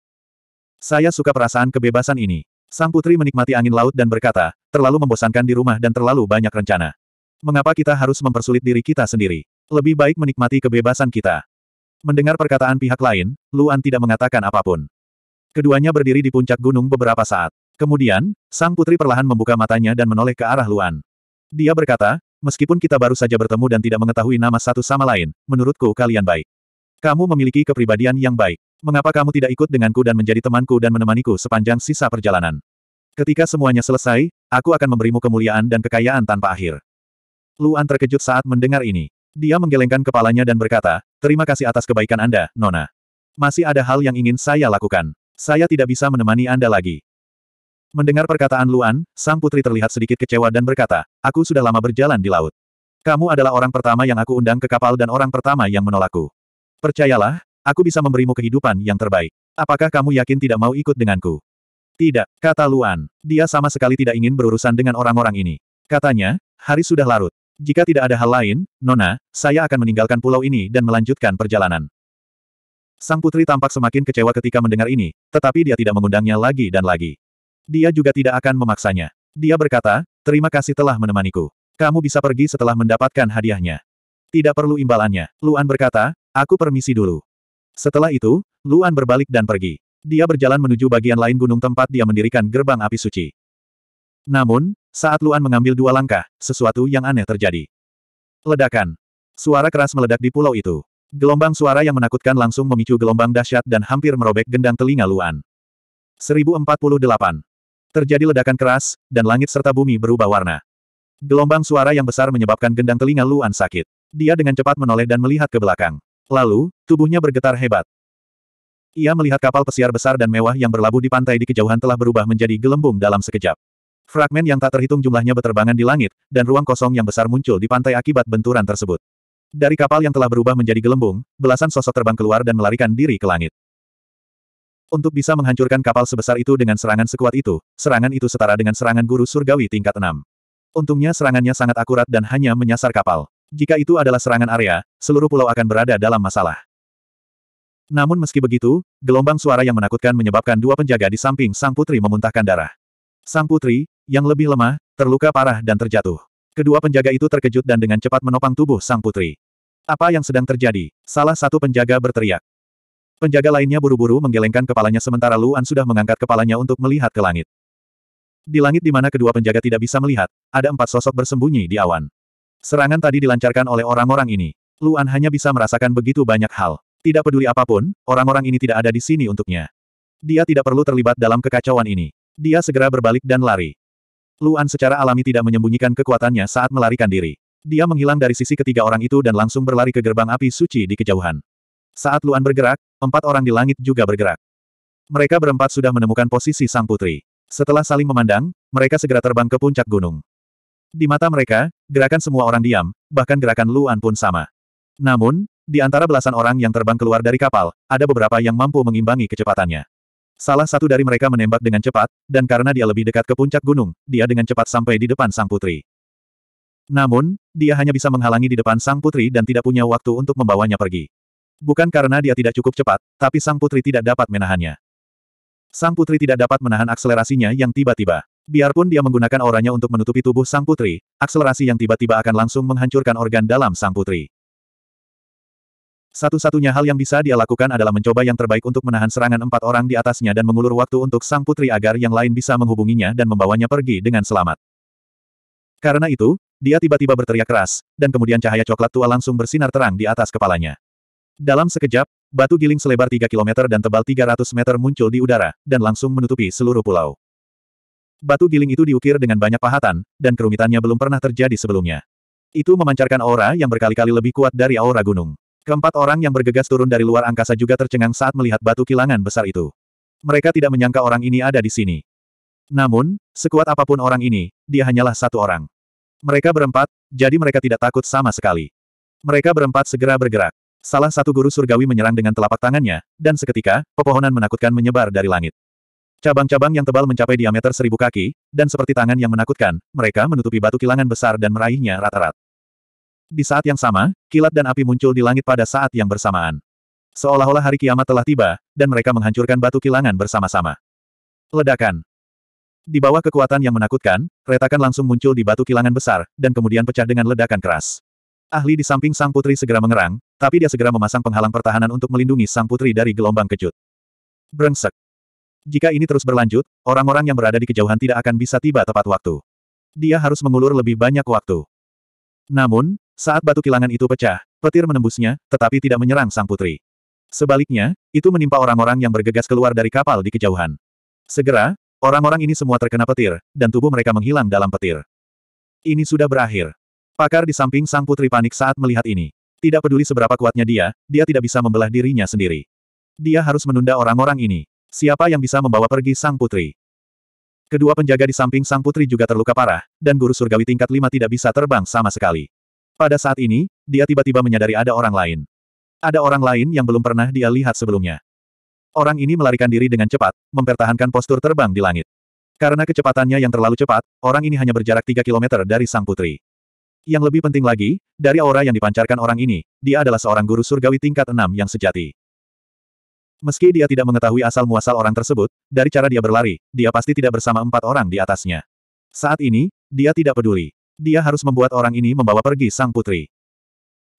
Saya suka perasaan kebebasan ini. Sang putri menikmati angin laut dan berkata, terlalu membosankan di rumah dan terlalu banyak rencana. Mengapa kita harus mempersulit diri kita sendiri? Lebih baik menikmati kebebasan kita. Mendengar perkataan pihak lain, Luan tidak mengatakan apapun. Keduanya berdiri di puncak gunung beberapa saat. Kemudian, sang putri perlahan membuka matanya dan menoleh ke arah Luan. Dia berkata, meskipun kita baru saja bertemu dan tidak mengetahui nama satu sama lain, menurutku kalian baik. Kamu memiliki kepribadian yang baik. Mengapa kamu tidak ikut denganku dan menjadi temanku dan menemaniku sepanjang sisa perjalanan? Ketika semuanya selesai, aku akan memberimu kemuliaan dan kekayaan tanpa akhir. Luan terkejut saat mendengar ini. Dia menggelengkan kepalanya dan berkata, terima kasih atas kebaikan Anda, Nona. Masih ada hal yang ingin saya lakukan. Saya tidak bisa menemani Anda lagi. Mendengar perkataan Luan, sang putri terlihat sedikit kecewa dan berkata, aku sudah lama berjalan di laut. Kamu adalah orang pertama yang aku undang ke kapal dan orang pertama yang menolakku. Percayalah, aku bisa memberimu kehidupan yang terbaik. Apakah kamu yakin tidak mau ikut denganku? Tidak, kata Luan. Dia sama sekali tidak ingin berurusan dengan orang-orang ini. Katanya, hari sudah larut. Jika tidak ada hal lain, Nona, saya akan meninggalkan pulau ini dan melanjutkan perjalanan. Sang putri tampak semakin kecewa ketika mendengar ini, tetapi dia tidak mengundangnya lagi dan lagi. Dia juga tidak akan memaksanya. Dia berkata, terima kasih telah menemaniku. Kamu bisa pergi setelah mendapatkan hadiahnya. Tidak perlu imbalannya. Luan berkata, aku permisi dulu. Setelah itu, Luan berbalik dan pergi. Dia berjalan menuju bagian lain gunung tempat dia mendirikan gerbang api suci. Namun, saat Luan mengambil dua langkah, sesuatu yang aneh terjadi. Ledakan. Suara keras meledak di pulau itu. Gelombang suara yang menakutkan langsung memicu gelombang dahsyat dan hampir merobek gendang telinga Luan. 1048. Terjadi ledakan keras, dan langit serta bumi berubah warna. Gelombang suara yang besar menyebabkan gendang telinga Luan sakit. Dia dengan cepat menoleh dan melihat ke belakang. Lalu, tubuhnya bergetar hebat. Ia melihat kapal pesiar besar dan mewah yang berlabuh di pantai di kejauhan telah berubah menjadi gelembung dalam sekejap. Fragmen yang tak terhitung jumlahnya berterbangan di langit, dan ruang kosong yang besar muncul di pantai akibat benturan tersebut. Dari kapal yang telah berubah menjadi gelembung, belasan sosok terbang keluar dan melarikan diri ke langit. Untuk bisa menghancurkan kapal sebesar itu dengan serangan sekuat itu, serangan itu setara dengan serangan guru surgawi tingkat 6. Untungnya serangannya sangat akurat dan hanya menyasar kapal. Jika itu adalah serangan area, seluruh pulau akan berada dalam masalah. Namun meski begitu, gelombang suara yang menakutkan menyebabkan dua penjaga di samping sang putri memuntahkan darah. Sang putri, yang lebih lemah, terluka parah dan terjatuh. Kedua penjaga itu terkejut dan dengan cepat menopang tubuh sang putri. Apa yang sedang terjadi? Salah satu penjaga berteriak. Penjaga lainnya buru-buru menggelengkan kepalanya sementara Luan sudah mengangkat kepalanya untuk melihat ke langit. Di langit di mana kedua penjaga tidak bisa melihat, ada empat sosok bersembunyi di awan. Serangan tadi dilancarkan oleh orang-orang ini. Luan hanya bisa merasakan begitu banyak hal. Tidak peduli apapun, orang-orang ini tidak ada di sini untuknya. Dia tidak perlu terlibat dalam kekacauan ini. Dia segera berbalik dan lari. Luan secara alami tidak menyembunyikan kekuatannya saat melarikan diri. Dia menghilang dari sisi ketiga orang itu dan langsung berlari ke gerbang api suci di kejauhan. Saat Luan bergerak, Empat orang di langit juga bergerak. Mereka berempat sudah menemukan posisi sang putri. Setelah saling memandang, mereka segera terbang ke puncak gunung. Di mata mereka, gerakan semua orang diam, bahkan gerakan Luan pun sama. Namun, di antara belasan orang yang terbang keluar dari kapal, ada beberapa yang mampu mengimbangi kecepatannya. Salah satu dari mereka menembak dengan cepat, dan karena dia lebih dekat ke puncak gunung, dia dengan cepat sampai di depan sang putri. Namun, dia hanya bisa menghalangi di depan sang putri dan tidak punya waktu untuk membawanya pergi. Bukan karena dia tidak cukup cepat, tapi sang putri tidak dapat menahannya. Sang putri tidak dapat menahan akselerasinya yang tiba-tiba. Biarpun dia menggunakan auranya untuk menutupi tubuh sang putri, akselerasi yang tiba-tiba akan langsung menghancurkan organ dalam sang putri. Satu-satunya hal yang bisa dia lakukan adalah mencoba yang terbaik untuk menahan serangan empat orang di atasnya dan mengulur waktu untuk sang putri agar yang lain bisa menghubunginya dan membawanya pergi dengan selamat. Karena itu, dia tiba-tiba berteriak keras, dan kemudian cahaya coklat tua langsung bersinar terang di atas kepalanya. Dalam sekejap, batu giling selebar 3 km dan tebal 300 meter muncul di udara, dan langsung menutupi seluruh pulau. Batu giling itu diukir dengan banyak pahatan, dan kerumitannya belum pernah terjadi sebelumnya. Itu memancarkan aura yang berkali-kali lebih kuat dari aura gunung. Keempat orang yang bergegas turun dari luar angkasa juga tercengang saat melihat batu kilangan besar itu. Mereka tidak menyangka orang ini ada di sini. Namun, sekuat apapun orang ini, dia hanyalah satu orang. Mereka berempat, jadi mereka tidak takut sama sekali. Mereka berempat segera bergerak. Salah satu guru surgawi menyerang dengan telapak tangannya, dan seketika, pepohonan menakutkan menyebar dari langit. Cabang-cabang yang tebal mencapai diameter seribu kaki, dan seperti tangan yang menakutkan, mereka menutupi batu kilangan besar dan meraihnya rata-rat. Di saat yang sama, kilat dan api muncul di langit pada saat yang bersamaan. Seolah-olah hari kiamat telah tiba, dan mereka menghancurkan batu kilangan bersama-sama. Ledakan. Di bawah kekuatan yang menakutkan, retakan langsung muncul di batu kilangan besar, dan kemudian pecah dengan ledakan keras. Ahli di samping sang putri segera mengerang, tapi dia segera memasang penghalang pertahanan untuk melindungi sang putri dari gelombang kejut. Brengsek. Jika ini terus berlanjut, orang-orang yang berada di kejauhan tidak akan bisa tiba tepat waktu. Dia harus mengulur lebih banyak waktu. Namun, saat batu kilangan itu pecah, petir menembusnya, tetapi tidak menyerang sang putri. Sebaliknya, itu menimpa orang-orang yang bergegas keluar dari kapal di kejauhan. Segera, orang-orang ini semua terkena petir, dan tubuh mereka menghilang dalam petir. Ini sudah berakhir. Pakar di samping sang putri panik saat melihat ini. Tidak peduli seberapa kuatnya dia, dia tidak bisa membelah dirinya sendiri. Dia harus menunda orang-orang ini. Siapa yang bisa membawa pergi sang putri? Kedua penjaga di samping sang putri juga terluka parah, dan guru surgawi tingkat lima tidak bisa terbang sama sekali. Pada saat ini, dia tiba-tiba menyadari ada orang lain. Ada orang lain yang belum pernah dia lihat sebelumnya. Orang ini melarikan diri dengan cepat, mempertahankan postur terbang di langit. Karena kecepatannya yang terlalu cepat, orang ini hanya berjarak 3 km dari sang putri. Yang lebih penting lagi, dari aura yang dipancarkan orang ini, dia adalah seorang guru surgawi tingkat enam yang sejati. Meski dia tidak mengetahui asal-muasal orang tersebut, dari cara dia berlari, dia pasti tidak bersama empat orang di atasnya. Saat ini, dia tidak peduli. Dia harus membuat orang ini membawa pergi sang putri.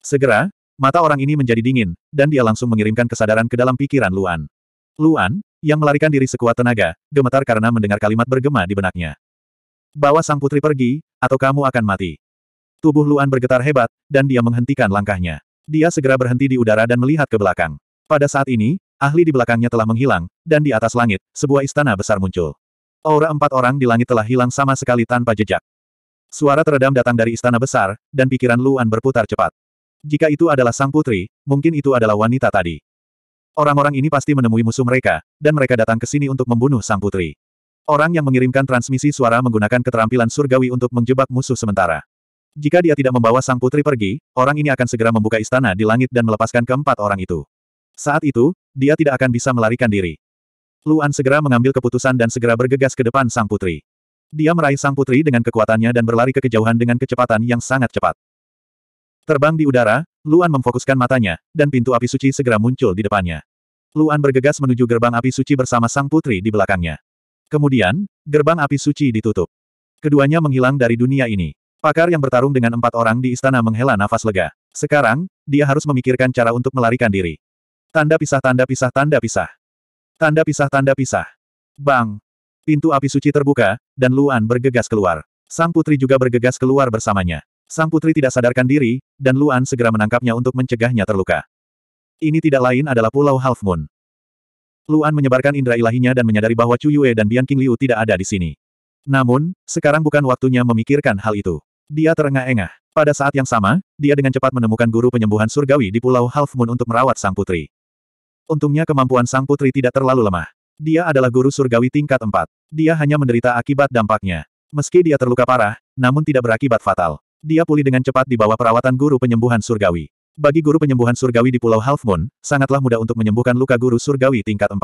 Segera, mata orang ini menjadi dingin, dan dia langsung mengirimkan kesadaran ke dalam pikiran Luan. Luan, yang melarikan diri sekuat tenaga, gemetar karena mendengar kalimat bergema di benaknya. Bawa sang putri pergi, atau kamu akan mati. Tubuh Luan bergetar hebat, dan dia menghentikan langkahnya. Dia segera berhenti di udara dan melihat ke belakang. Pada saat ini, ahli di belakangnya telah menghilang, dan di atas langit, sebuah istana besar muncul. Aura empat orang di langit telah hilang sama sekali tanpa jejak. Suara teredam datang dari istana besar, dan pikiran Luan berputar cepat. Jika itu adalah sang putri, mungkin itu adalah wanita tadi. Orang-orang ini pasti menemui musuh mereka, dan mereka datang ke sini untuk membunuh sang putri. Orang yang mengirimkan transmisi suara menggunakan keterampilan surgawi untuk menjebak musuh sementara. Jika dia tidak membawa sang putri pergi, orang ini akan segera membuka istana di langit dan melepaskan keempat orang itu. Saat itu, dia tidak akan bisa melarikan diri. Luan segera mengambil keputusan dan segera bergegas ke depan sang putri. Dia meraih sang putri dengan kekuatannya dan berlari ke kejauhan dengan kecepatan yang sangat cepat. Terbang di udara, Luan memfokuskan matanya, dan pintu api suci segera muncul di depannya. Luan bergegas menuju gerbang api suci bersama sang putri di belakangnya. Kemudian, gerbang api suci ditutup. Keduanya menghilang dari dunia ini. Pakar yang bertarung dengan empat orang di istana menghela nafas lega. Sekarang, dia harus memikirkan cara untuk melarikan diri. Tanda pisah tanda pisah tanda pisah. Tanda pisah tanda pisah. Bang! Pintu api suci terbuka, dan Luan bergegas keluar. Sang putri juga bergegas keluar bersamanya. Sang putri tidak sadarkan diri, dan Luan segera menangkapnya untuk mencegahnya terluka. Ini tidak lain adalah Pulau Half Moon. Luan menyebarkan indera ilahinya dan menyadari bahwa Chu Yue dan Bian King Liu tidak ada di sini. Namun, sekarang bukan waktunya memikirkan hal itu. Dia terengah-engah. Pada saat yang sama, dia dengan cepat menemukan guru penyembuhan surgawi di Pulau Half Moon untuk merawat sang putri. Untungnya kemampuan sang putri tidak terlalu lemah. Dia adalah guru surgawi tingkat 4. Dia hanya menderita akibat dampaknya. Meski dia terluka parah, namun tidak berakibat fatal. Dia pulih dengan cepat di bawah perawatan guru penyembuhan surgawi. Bagi guru penyembuhan surgawi di Pulau Half Moon, sangatlah mudah untuk menyembuhkan luka guru surgawi tingkat 4.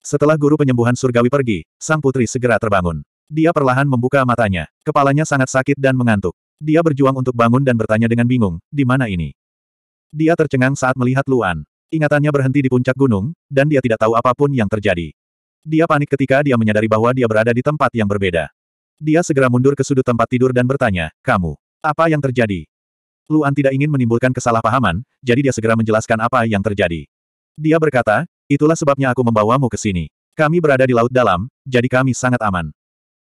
Setelah guru penyembuhan surgawi pergi, sang putri segera terbangun. Dia perlahan membuka matanya. Kepalanya sangat sakit dan mengantuk. Dia berjuang untuk bangun dan bertanya dengan bingung, di mana ini? Dia tercengang saat melihat Luan. Ingatannya berhenti di puncak gunung, dan dia tidak tahu apapun yang terjadi. Dia panik ketika dia menyadari bahwa dia berada di tempat yang berbeda. Dia segera mundur ke sudut tempat tidur dan bertanya, kamu, apa yang terjadi? Luan tidak ingin menimbulkan kesalahpahaman, jadi dia segera menjelaskan apa yang terjadi. Dia berkata, itulah sebabnya aku membawamu ke sini. Kami berada di laut dalam, jadi kami sangat aman.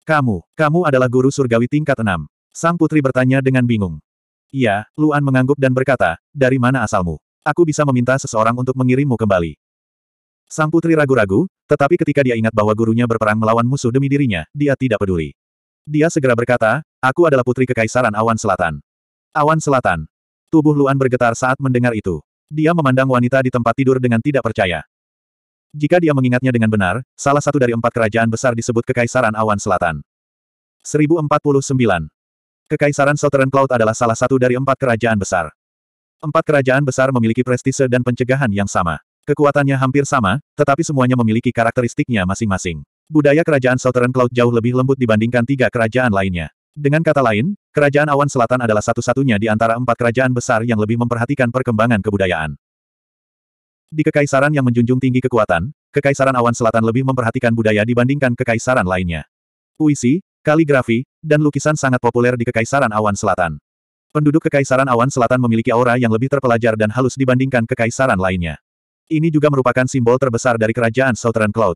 Kamu, kamu adalah guru surgawi tingkat enam. Sang putri bertanya dengan bingung. Iya, Luan mengangguk dan berkata, dari mana asalmu? Aku bisa meminta seseorang untuk mengirimmu kembali. Sang putri ragu-ragu, tetapi ketika dia ingat bahwa gurunya berperang melawan musuh demi dirinya, dia tidak peduli. Dia segera berkata, aku adalah putri kekaisaran awan selatan. Awan selatan. Tubuh Luan bergetar saat mendengar itu. Dia memandang wanita di tempat tidur dengan tidak percaya. Jika dia mengingatnya dengan benar, salah satu dari empat kerajaan besar disebut Kekaisaran Awan Selatan. 1049. Kekaisaran Southern Cloud adalah salah satu dari empat kerajaan besar. Empat kerajaan besar memiliki prestise dan pencegahan yang sama. Kekuatannya hampir sama, tetapi semuanya memiliki karakteristiknya masing-masing. Budaya kerajaan Southern Cloud jauh lebih lembut dibandingkan tiga kerajaan lainnya. Dengan kata lain, kerajaan Awan Selatan adalah satu-satunya di antara empat kerajaan besar yang lebih memperhatikan perkembangan kebudayaan. Di kekaisaran yang menjunjung tinggi kekuatan, kekaisaran awan selatan lebih memperhatikan budaya dibandingkan kekaisaran lainnya. Puisi, kaligrafi, dan lukisan sangat populer di kekaisaran awan selatan. Penduduk kekaisaran awan selatan memiliki aura yang lebih terpelajar dan halus dibandingkan kekaisaran lainnya. Ini juga merupakan simbol terbesar dari kerajaan Southern Cloud.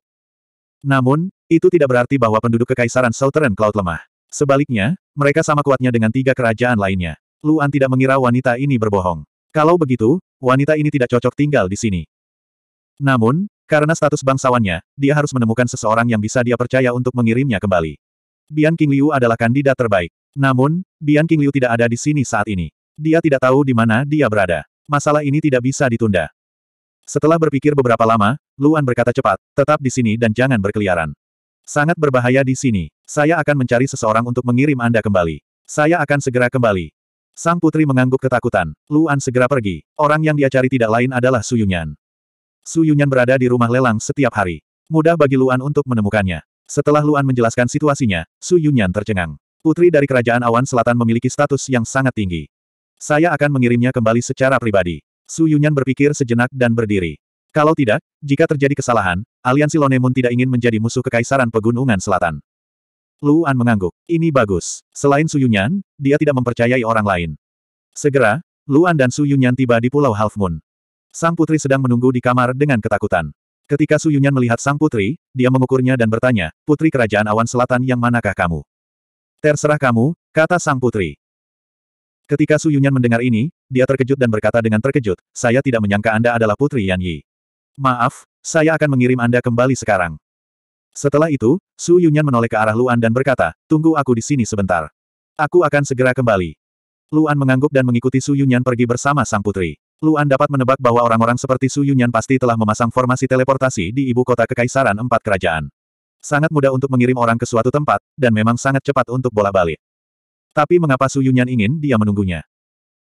Namun, itu tidak berarti bahwa penduduk kekaisaran Southern Cloud lemah. Sebaliknya, mereka sama kuatnya dengan tiga kerajaan lainnya. Luan tidak mengira wanita ini berbohong. Kalau begitu, wanita ini tidak cocok tinggal di sini. Namun, karena status bangsawannya, dia harus menemukan seseorang yang bisa dia percaya untuk mengirimnya kembali. Bian King Liu adalah kandidat terbaik. Namun, Bian King Liu tidak ada di sini saat ini. Dia tidak tahu di mana dia berada. Masalah ini tidak bisa ditunda. Setelah berpikir beberapa lama, Luan berkata cepat, tetap di sini dan jangan berkeliaran. Sangat berbahaya di sini. Saya akan mencari seseorang untuk mengirim Anda kembali. Saya akan segera kembali. Sang putri mengangguk ketakutan. Luan segera pergi. Orang yang dia cari tidak lain adalah Su Yunyan. Su Yunyan berada di rumah lelang setiap hari. Mudah bagi Luan untuk menemukannya. Setelah Luan menjelaskan situasinya, Su Yunyan tercengang. Putri dari Kerajaan Awan Selatan memiliki status yang sangat tinggi. Saya akan mengirimnya kembali secara pribadi. Su Yunyan berpikir sejenak dan berdiri. Kalau tidak, jika terjadi kesalahan, aliansi Lonemun tidak ingin menjadi musuh Kekaisaran Pegunungan Selatan. Luan mengangguk. Ini bagus. Selain Su Yunyan, dia tidak mempercayai orang lain. Segera, Luan dan Su Yunyan tiba di Pulau Half Moon. Sang putri sedang menunggu di kamar dengan ketakutan. Ketika Su Yunyan melihat sang putri, dia mengukurnya dan bertanya, Putri Kerajaan Awan Selatan yang manakah kamu? Terserah kamu, kata sang putri. Ketika Su Yunyan mendengar ini, dia terkejut dan berkata dengan terkejut, saya tidak menyangka Anda adalah Putri Yan Yi. Maaf, saya akan mengirim Anda kembali sekarang. Setelah itu, Su Yunyan menoleh ke arah Luan dan berkata, tunggu aku di sini sebentar. Aku akan segera kembali. Luan mengangguk dan mengikuti Su Yunyan pergi bersama sang putri. Luan dapat menebak bahwa orang-orang seperti Su Yunyan pasti telah memasang formasi teleportasi di ibu kota kekaisaran empat kerajaan. Sangat mudah untuk mengirim orang ke suatu tempat, dan memang sangat cepat untuk bola balik. Tapi mengapa Su Yunyan ingin dia menunggunya?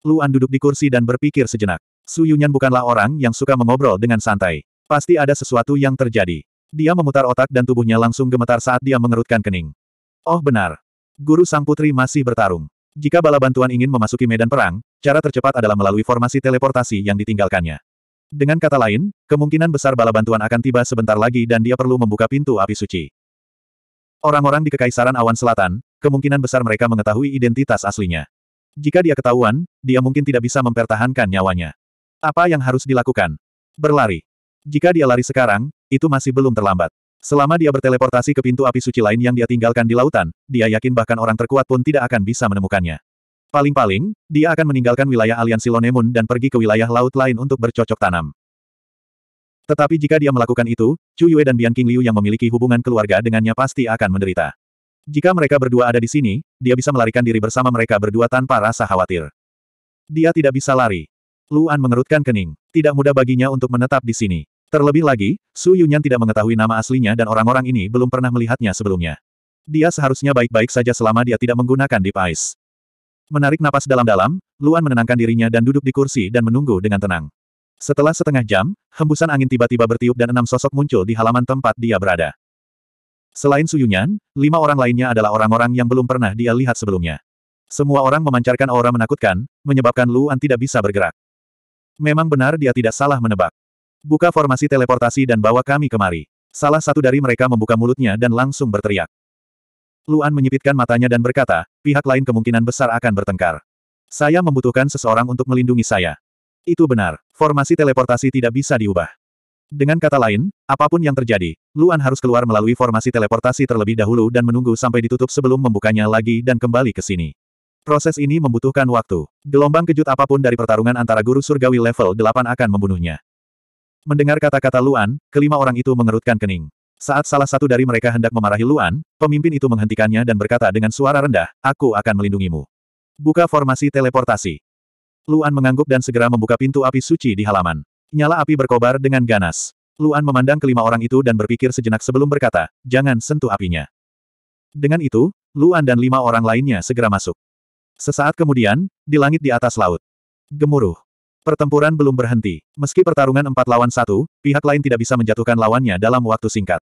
Luan duduk di kursi dan berpikir sejenak. Su Yunyan bukanlah orang yang suka mengobrol dengan santai. Pasti ada sesuatu yang terjadi. Dia memutar otak dan tubuhnya langsung gemetar saat dia mengerutkan kening. Oh benar. Guru Sang Putri masih bertarung. Jika bala bantuan ingin memasuki medan perang, cara tercepat adalah melalui formasi teleportasi yang ditinggalkannya. Dengan kata lain, kemungkinan besar bala bantuan akan tiba sebentar lagi dan dia perlu membuka pintu api suci. Orang-orang di Kekaisaran Awan Selatan, kemungkinan besar mereka mengetahui identitas aslinya. Jika dia ketahuan, dia mungkin tidak bisa mempertahankan nyawanya. Apa yang harus dilakukan? Berlari. Jika dia lari sekarang, itu masih belum terlambat. Selama dia berteleportasi ke pintu api suci lain yang dia tinggalkan di lautan, dia yakin bahkan orang terkuat pun tidak akan bisa menemukannya. Paling-paling, dia akan meninggalkan wilayah aliansi Lonemun dan pergi ke wilayah laut lain untuk bercocok tanam. Tetapi jika dia melakukan itu, Chu Yue dan Bian King Liu yang memiliki hubungan keluarga dengannya pasti akan menderita. Jika mereka berdua ada di sini, dia bisa melarikan diri bersama mereka berdua tanpa rasa khawatir. Dia tidak bisa lari. Luan mengerutkan kening. Tidak mudah baginya untuk menetap di sini. Terlebih lagi, Su Yunyan tidak mengetahui nama aslinya dan orang-orang ini belum pernah melihatnya sebelumnya. Dia seharusnya baik-baik saja selama dia tidak menggunakan Deep Ice. Menarik napas dalam-dalam, Luan menenangkan dirinya dan duduk di kursi dan menunggu dengan tenang. Setelah setengah jam, hembusan angin tiba-tiba bertiup dan enam sosok muncul di halaman tempat dia berada. Selain Su Yunyan, lima orang lainnya adalah orang-orang yang belum pernah dia lihat sebelumnya. Semua orang memancarkan aura menakutkan, menyebabkan Luan tidak bisa bergerak. Memang benar dia tidak salah menebak. Buka formasi teleportasi dan bawa kami kemari. Salah satu dari mereka membuka mulutnya dan langsung berteriak. Luan menyipitkan matanya dan berkata, pihak lain kemungkinan besar akan bertengkar. Saya membutuhkan seseorang untuk melindungi saya. Itu benar, formasi teleportasi tidak bisa diubah. Dengan kata lain, apapun yang terjadi, Luan harus keluar melalui formasi teleportasi terlebih dahulu dan menunggu sampai ditutup sebelum membukanya lagi dan kembali ke sini. Proses ini membutuhkan waktu. Gelombang kejut apapun dari pertarungan antara guru surgawi level 8 akan membunuhnya. Mendengar kata-kata Luan, kelima orang itu mengerutkan kening. Saat salah satu dari mereka hendak memarahi Luan, pemimpin itu menghentikannya dan berkata dengan suara rendah, aku akan melindungimu. Buka formasi teleportasi. Luan mengangguk dan segera membuka pintu api suci di halaman. Nyala api berkobar dengan ganas. Luan memandang kelima orang itu dan berpikir sejenak sebelum berkata, jangan sentuh apinya. Dengan itu, Luan dan lima orang lainnya segera masuk. Sesaat kemudian, di langit di atas laut. Gemuruh. Pertempuran belum berhenti. Meski pertarungan empat lawan satu, pihak lain tidak bisa menjatuhkan lawannya dalam waktu singkat.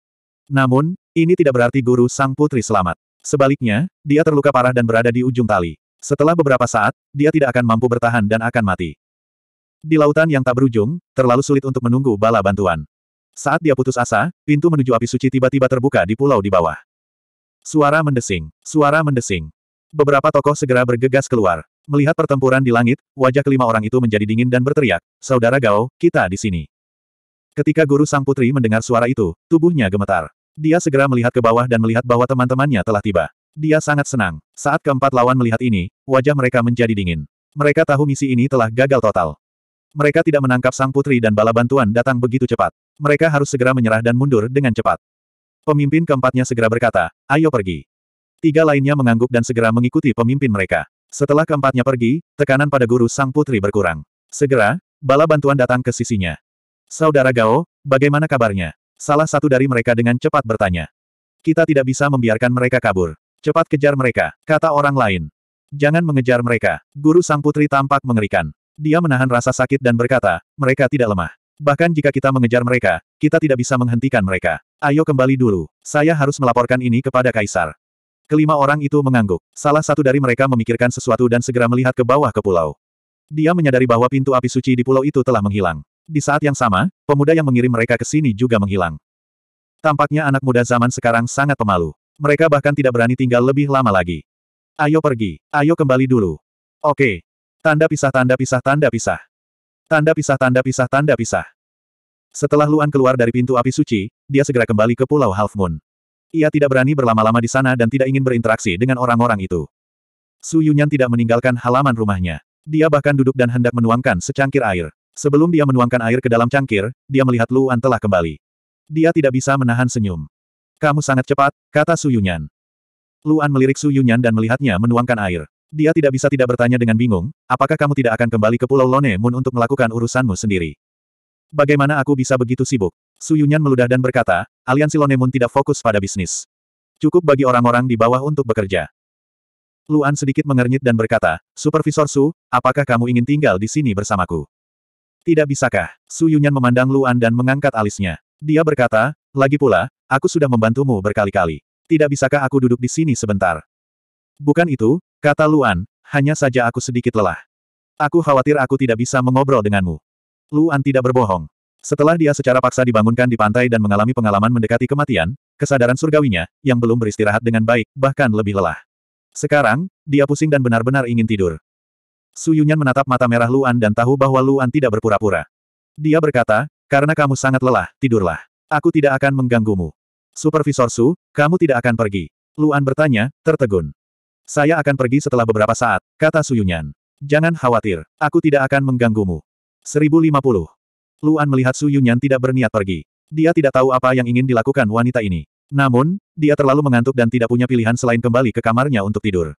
Namun, ini tidak berarti guru sang putri selamat. Sebaliknya, dia terluka parah dan berada di ujung tali. Setelah beberapa saat, dia tidak akan mampu bertahan dan akan mati. Di lautan yang tak berujung, terlalu sulit untuk menunggu bala bantuan. Saat dia putus asa, pintu menuju api suci tiba-tiba terbuka di pulau di bawah. Suara mendesing, suara mendesing. Beberapa tokoh segera bergegas keluar. Melihat pertempuran di langit, wajah kelima orang itu menjadi dingin dan berteriak, Saudara Gao, kita di sini. Ketika guru sang putri mendengar suara itu, tubuhnya gemetar. Dia segera melihat ke bawah dan melihat bahwa teman-temannya telah tiba. Dia sangat senang. Saat keempat lawan melihat ini, wajah mereka menjadi dingin. Mereka tahu misi ini telah gagal total. Mereka tidak menangkap sang putri dan bala bantuan datang begitu cepat. Mereka harus segera menyerah dan mundur dengan cepat. Pemimpin keempatnya segera berkata, ayo pergi. Tiga lainnya mengangguk dan segera mengikuti pemimpin mereka. Setelah keempatnya pergi, tekanan pada guru sang putri berkurang. Segera, bala bantuan datang ke sisinya. Saudara Gao, bagaimana kabarnya? Salah satu dari mereka dengan cepat bertanya. Kita tidak bisa membiarkan mereka kabur. Cepat kejar mereka, kata orang lain. Jangan mengejar mereka. Guru sang putri tampak mengerikan. Dia menahan rasa sakit dan berkata, mereka tidak lemah. Bahkan jika kita mengejar mereka, kita tidak bisa menghentikan mereka. Ayo kembali dulu. Saya harus melaporkan ini kepada Kaisar. Kelima orang itu mengangguk. Salah satu dari mereka memikirkan sesuatu dan segera melihat ke bawah ke pulau. Dia menyadari bahwa pintu api suci di pulau itu telah menghilang. Di saat yang sama, pemuda yang mengirim mereka ke sini juga menghilang. Tampaknya anak muda zaman sekarang sangat pemalu. Mereka bahkan tidak berani tinggal lebih lama lagi. Ayo pergi, ayo kembali dulu. Oke. Tanda pisah tanda pisah tanda pisah. Tanda pisah tanda pisah tanda pisah. Setelah Luan keluar dari pintu api suci, dia segera kembali ke Pulau Half Moon. Ia tidak berani berlama-lama di sana dan tidak ingin berinteraksi dengan orang-orang itu. Su Yunyan tidak meninggalkan halaman rumahnya. Dia bahkan duduk dan hendak menuangkan secangkir air. Sebelum dia menuangkan air ke dalam cangkir, dia melihat Luan telah kembali. Dia tidak bisa menahan senyum. Kamu sangat cepat, kata Su Yunyan. Luan melirik Su Yunyan dan melihatnya menuangkan air. Dia tidak bisa tidak bertanya dengan bingung, apakah kamu tidak akan kembali ke Pulau Lone Moon untuk melakukan urusanmu sendiri? Bagaimana aku bisa begitu sibuk? Su Yunyan meludah dan berkata, aliansi Lonemun tidak fokus pada bisnis. Cukup bagi orang-orang di bawah untuk bekerja. Luan sedikit mengernyit dan berkata, Supervisor Su, apakah kamu ingin tinggal di sini bersamaku? Tidak bisakah? Su Yunyan memandang Luan dan mengangkat alisnya. Dia berkata, lagi pula, aku sudah membantumu berkali-kali. Tidak bisakah aku duduk di sini sebentar? Bukan itu, kata Luan, hanya saja aku sedikit lelah. Aku khawatir aku tidak bisa mengobrol denganmu. Luan tidak berbohong. Setelah dia secara paksa dibangunkan di pantai dan mengalami pengalaman mendekati kematian, kesadaran surgawinya, yang belum beristirahat dengan baik, bahkan lebih lelah. Sekarang, dia pusing dan benar-benar ingin tidur. Su Yunyan menatap mata merah Luan dan tahu bahwa Luan tidak berpura-pura. Dia berkata, karena kamu sangat lelah, tidurlah. Aku tidak akan mengganggumu. Supervisor Su, kamu tidak akan pergi. Luan bertanya, tertegun. Saya akan pergi setelah beberapa saat, kata Su Yunyan. Jangan khawatir, aku tidak akan mengganggumu. 1050 Luan melihat Su Yunyan tidak berniat pergi. Dia tidak tahu apa yang ingin dilakukan wanita ini. Namun, dia terlalu mengantuk dan tidak punya pilihan selain kembali ke kamarnya untuk tidur.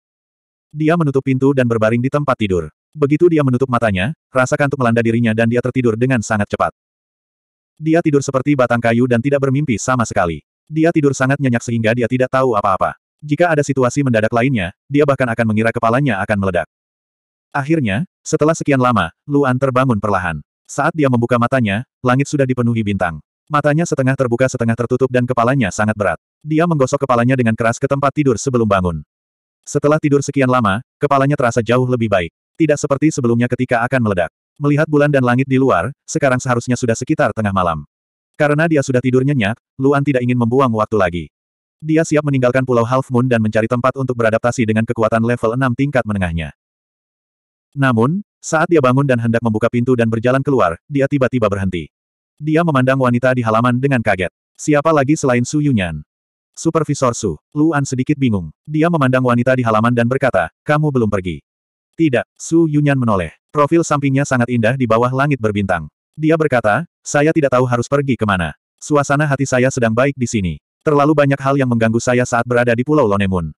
Dia menutup pintu dan berbaring di tempat tidur. Begitu dia menutup matanya, rasa kantuk melanda dirinya dan dia tertidur dengan sangat cepat. Dia tidur seperti batang kayu dan tidak bermimpi sama sekali. Dia tidur sangat nyenyak sehingga dia tidak tahu apa-apa. Jika ada situasi mendadak lainnya, dia bahkan akan mengira kepalanya akan meledak. Akhirnya, setelah sekian lama, Luan terbangun perlahan. Saat dia membuka matanya, langit sudah dipenuhi bintang. Matanya setengah terbuka setengah tertutup dan kepalanya sangat berat. Dia menggosok kepalanya dengan keras ke tempat tidur sebelum bangun. Setelah tidur sekian lama, kepalanya terasa jauh lebih baik. Tidak seperti sebelumnya ketika akan meledak. Melihat bulan dan langit di luar, sekarang seharusnya sudah sekitar tengah malam. Karena dia sudah tidur nyenyak, Luan tidak ingin membuang waktu lagi. Dia siap meninggalkan Pulau Half Moon dan mencari tempat untuk beradaptasi dengan kekuatan level 6 tingkat menengahnya. Namun, saat dia bangun dan hendak membuka pintu dan berjalan keluar, dia tiba-tiba berhenti. Dia memandang wanita di halaman dengan kaget. Siapa lagi selain Su Yunyan? Supervisor Su, Luan sedikit bingung. Dia memandang wanita di halaman dan berkata, kamu belum pergi. Tidak, Su Yunyan menoleh. Profil sampingnya sangat indah di bawah langit berbintang. Dia berkata, saya tidak tahu harus pergi kemana. Suasana hati saya sedang baik di sini. Terlalu banyak hal yang mengganggu saya saat berada di Pulau Lonemun.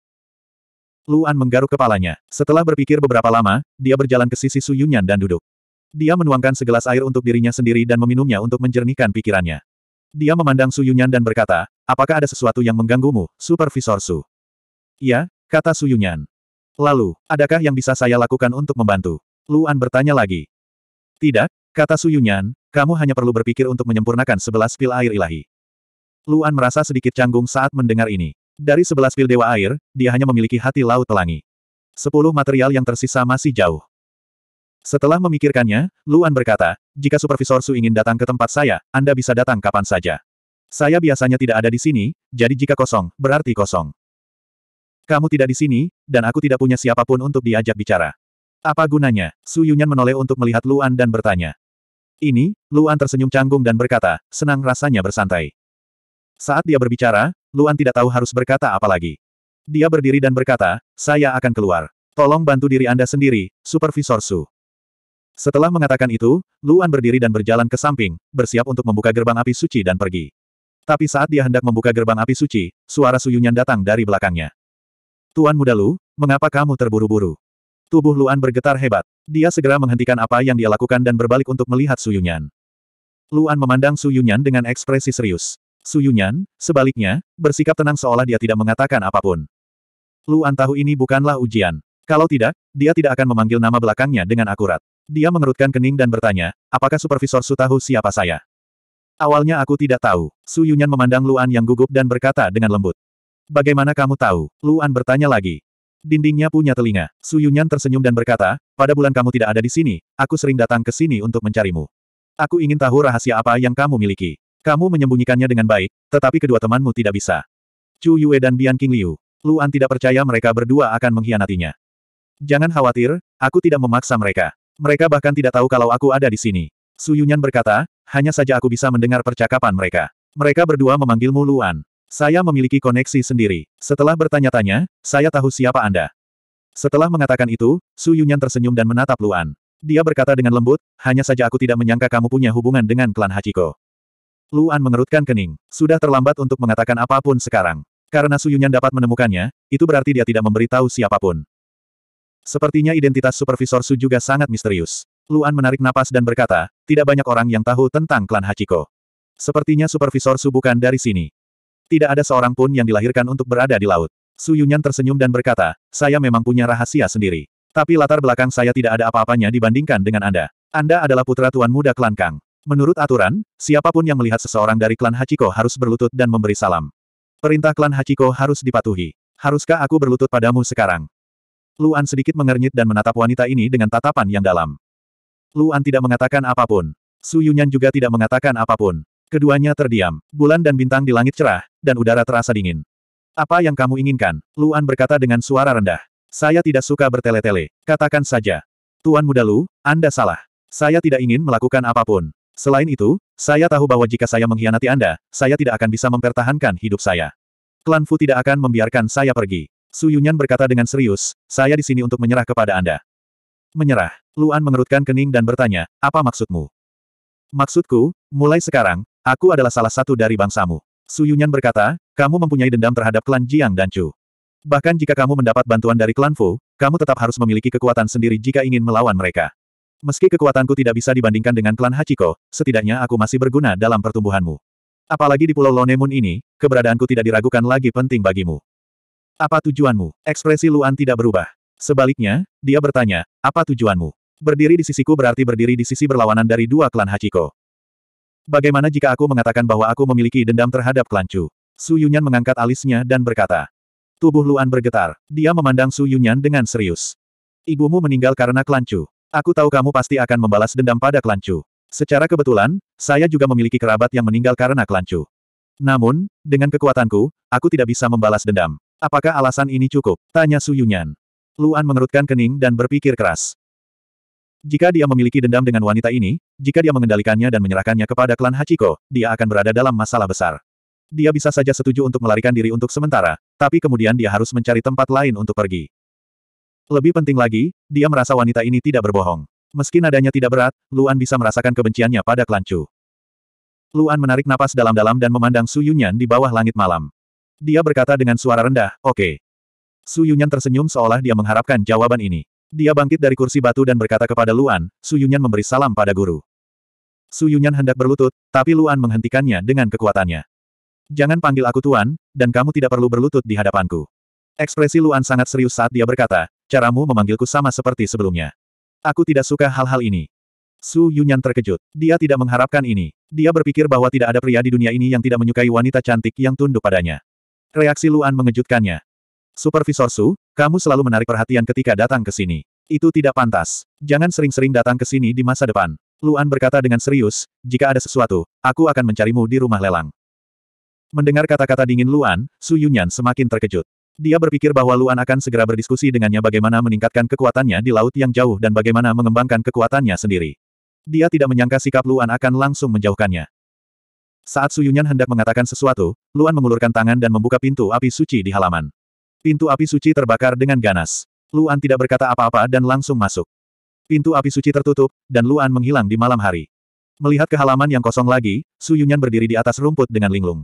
Luan menggaruk kepalanya. Setelah berpikir beberapa lama, dia berjalan ke sisi Su Yunyan dan duduk. Dia menuangkan segelas air untuk dirinya sendiri dan meminumnya untuk menjernihkan pikirannya. Dia memandang Su Yunyan dan berkata, apakah ada sesuatu yang mengganggumu, Supervisor Su? Iya, kata Su Yunyan. Lalu, adakah yang bisa saya lakukan untuk membantu? Luan bertanya lagi. Tidak, kata Su Yunyan, kamu hanya perlu berpikir untuk menyempurnakan sebelas pil air ilahi. Luan merasa sedikit canggung saat mendengar ini. Dari sebelas pil dewa air, dia hanya memiliki hati laut pelangi. Sepuluh material yang tersisa masih jauh. Setelah memikirkannya, Luan berkata, jika Supervisor Su ingin datang ke tempat saya, Anda bisa datang kapan saja. Saya biasanya tidak ada di sini, jadi jika kosong, berarti kosong. Kamu tidak di sini, dan aku tidak punya siapapun untuk diajak bicara. Apa gunanya? Su Yunyan menoleh untuk melihat Luan dan bertanya. Ini, Luan tersenyum canggung dan berkata, senang rasanya bersantai. Saat dia berbicara, Luan tidak tahu harus berkata apa lagi. Dia berdiri dan berkata, saya akan keluar. Tolong bantu diri Anda sendiri, Supervisor Su. Setelah mengatakan itu, Luan berdiri dan berjalan ke samping, bersiap untuk membuka gerbang api suci dan pergi. Tapi saat dia hendak membuka gerbang api suci, suara suyunyan datang dari belakangnya. Tuan muda Lu, mengapa kamu terburu-buru? Tubuh Luan bergetar hebat. Dia segera menghentikan apa yang dia lakukan dan berbalik untuk melihat Suyunyan. Luan memandang Suyunyan dengan ekspresi serius. Su Yunyan, sebaliknya, bersikap tenang seolah dia tidak mengatakan apapun. Luan tahu ini bukanlah ujian. Kalau tidak, dia tidak akan memanggil nama belakangnya dengan akurat. Dia mengerutkan kening dan bertanya, apakah Supervisor Su tahu siapa saya? Awalnya aku tidak tahu. Su Yunyan memandang Luan yang gugup dan berkata dengan lembut. Bagaimana kamu tahu? Luan bertanya lagi. Dindingnya punya telinga. Su Yunyan tersenyum dan berkata, pada bulan kamu tidak ada di sini, aku sering datang ke sini untuk mencarimu. Aku ingin tahu rahasia apa yang kamu miliki. Kamu menyembunyikannya dengan baik, tetapi kedua temanmu tidak bisa. Chu Yue dan Bian King Liu. Luan tidak percaya mereka berdua akan mengkhianatinya. Jangan khawatir, aku tidak memaksa mereka. Mereka bahkan tidak tahu kalau aku ada di sini. Su Yunyan berkata, hanya saja aku bisa mendengar percakapan mereka. Mereka berdua memanggilmu Luan. Saya memiliki koneksi sendiri. Setelah bertanya-tanya, saya tahu siapa Anda. Setelah mengatakan itu, Su Yunyan tersenyum dan menatap Luan. Dia berkata dengan lembut, hanya saja aku tidak menyangka kamu punya hubungan dengan klan Hachiko. Luan mengerutkan kening. Sudah terlambat untuk mengatakan apapun sekarang. Karena Suyunyan dapat menemukannya, itu berarti dia tidak memberitahu siapapun. Sepertinya identitas Supervisor Su juga sangat misterius. Luan menarik napas dan berkata, tidak banyak orang yang tahu tentang klan Hachiko. Sepertinya Supervisor Su bukan dari sini. Tidak ada seorang pun yang dilahirkan untuk berada di laut. Su Yunyan tersenyum dan berkata, saya memang punya rahasia sendiri. Tapi latar belakang saya tidak ada apa-apanya dibandingkan dengan Anda. Anda adalah putra tuan muda klan Kang. Menurut aturan, siapapun yang melihat seseorang dari klan Hachiko harus berlutut dan memberi salam. Perintah klan Hachiko harus dipatuhi. Haruskah aku berlutut padamu sekarang? Luan sedikit mengernyit dan menatap wanita ini dengan tatapan yang dalam. Luan tidak mengatakan apapun. Su Yunyan juga tidak mengatakan apapun. Keduanya terdiam. Bulan dan bintang di langit cerah, dan udara terasa dingin. Apa yang kamu inginkan? Luan berkata dengan suara rendah. Saya tidak suka bertele-tele. Katakan saja. Tuan muda Lu, Anda salah. Saya tidak ingin melakukan apapun. Selain itu, saya tahu bahwa jika saya mengkhianati Anda, saya tidak akan bisa mempertahankan hidup saya. Klan Fu tidak akan membiarkan saya pergi. Su Yunyan berkata dengan serius, saya di sini untuk menyerah kepada Anda. Menyerah. Luan mengerutkan kening dan bertanya, apa maksudmu? Maksudku, mulai sekarang, aku adalah salah satu dari bangsamu. Su Yunyan berkata, kamu mempunyai dendam terhadap klan Jiang dan Chu. Bahkan jika kamu mendapat bantuan dari klan Fu, kamu tetap harus memiliki kekuatan sendiri jika ingin melawan mereka. Meski kekuatanku tidak bisa dibandingkan dengan klan Hachiko, setidaknya aku masih berguna dalam pertumbuhanmu. Apalagi di Pulau Lone Moon ini, keberadaanku tidak diragukan lagi penting bagimu. Apa tujuanmu? Ekspresi Luan tidak berubah. Sebaliknya, dia bertanya, apa tujuanmu? Berdiri di sisiku berarti berdiri di sisi berlawanan dari dua klan Hachiko. Bagaimana jika aku mengatakan bahwa aku memiliki dendam terhadap klan Chu? Su Yunyan mengangkat alisnya dan berkata. Tubuh Luan bergetar. Dia memandang Su Yunyan dengan serius. Ibumu meninggal karena klan Chu. Aku tahu kamu pasti akan membalas dendam pada Kelancu. Secara kebetulan, saya juga memiliki kerabat yang meninggal karena Kelancu. Namun, dengan kekuatanku, aku tidak bisa membalas dendam. Apakah alasan ini cukup? Tanya Su Suyunyan. Luan mengerutkan kening dan berpikir keras. Jika dia memiliki dendam dengan wanita ini, jika dia mengendalikannya dan menyerahkannya kepada klan Hachiko, dia akan berada dalam masalah besar. Dia bisa saja setuju untuk melarikan diri untuk sementara, tapi kemudian dia harus mencari tempat lain untuk pergi. Lebih penting lagi, dia merasa wanita ini tidak berbohong. Meski nadanya tidak berat, Luan bisa merasakan kebenciannya pada Klan Chu. Luan menarik napas dalam-dalam dan memandang Su Yunyan di bawah langit malam. Dia berkata dengan suara rendah, oke. Okay. Su Yunyan tersenyum seolah dia mengharapkan jawaban ini. Dia bangkit dari kursi batu dan berkata kepada Luan, Su Yunyan memberi salam pada guru. Su Yunyan hendak berlutut, tapi Luan menghentikannya dengan kekuatannya. Jangan panggil aku Tuan, dan kamu tidak perlu berlutut di hadapanku. Ekspresi Luan sangat serius saat dia berkata, caramu memanggilku sama seperti sebelumnya. Aku tidak suka hal-hal ini. Su Yunyan terkejut. Dia tidak mengharapkan ini. Dia berpikir bahwa tidak ada pria di dunia ini yang tidak menyukai wanita cantik yang tunduk padanya. Reaksi Luan mengejutkannya. Supervisor Su, kamu selalu menarik perhatian ketika datang ke sini. Itu tidak pantas. Jangan sering-sering datang ke sini di masa depan. Luan berkata dengan serius, jika ada sesuatu, aku akan mencarimu di rumah lelang. Mendengar kata-kata dingin Luan, Su Yunyan semakin terkejut. Dia berpikir bahwa Luan akan segera berdiskusi dengannya bagaimana meningkatkan kekuatannya di laut yang jauh dan bagaimana mengembangkan kekuatannya sendiri. Dia tidak menyangka sikap Luan akan langsung menjauhkannya. Saat Suyunyan hendak mengatakan sesuatu, Luan mengulurkan tangan dan membuka pintu api suci di halaman. Pintu api suci terbakar dengan ganas. Luan tidak berkata apa-apa dan langsung masuk. Pintu api suci tertutup, dan Luan menghilang di malam hari. Melihat ke halaman yang kosong lagi, Suyunyan berdiri di atas rumput dengan linglung.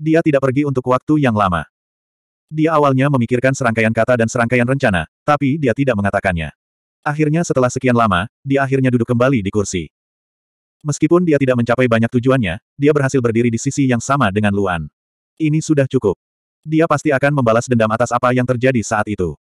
Dia tidak pergi untuk waktu yang lama. Dia awalnya memikirkan serangkaian kata dan serangkaian rencana, tapi dia tidak mengatakannya. Akhirnya setelah sekian lama, dia akhirnya duduk kembali di kursi. Meskipun dia tidak mencapai banyak tujuannya, dia berhasil berdiri di sisi yang sama dengan Luan. Ini sudah cukup. Dia pasti akan membalas dendam atas apa yang terjadi saat itu.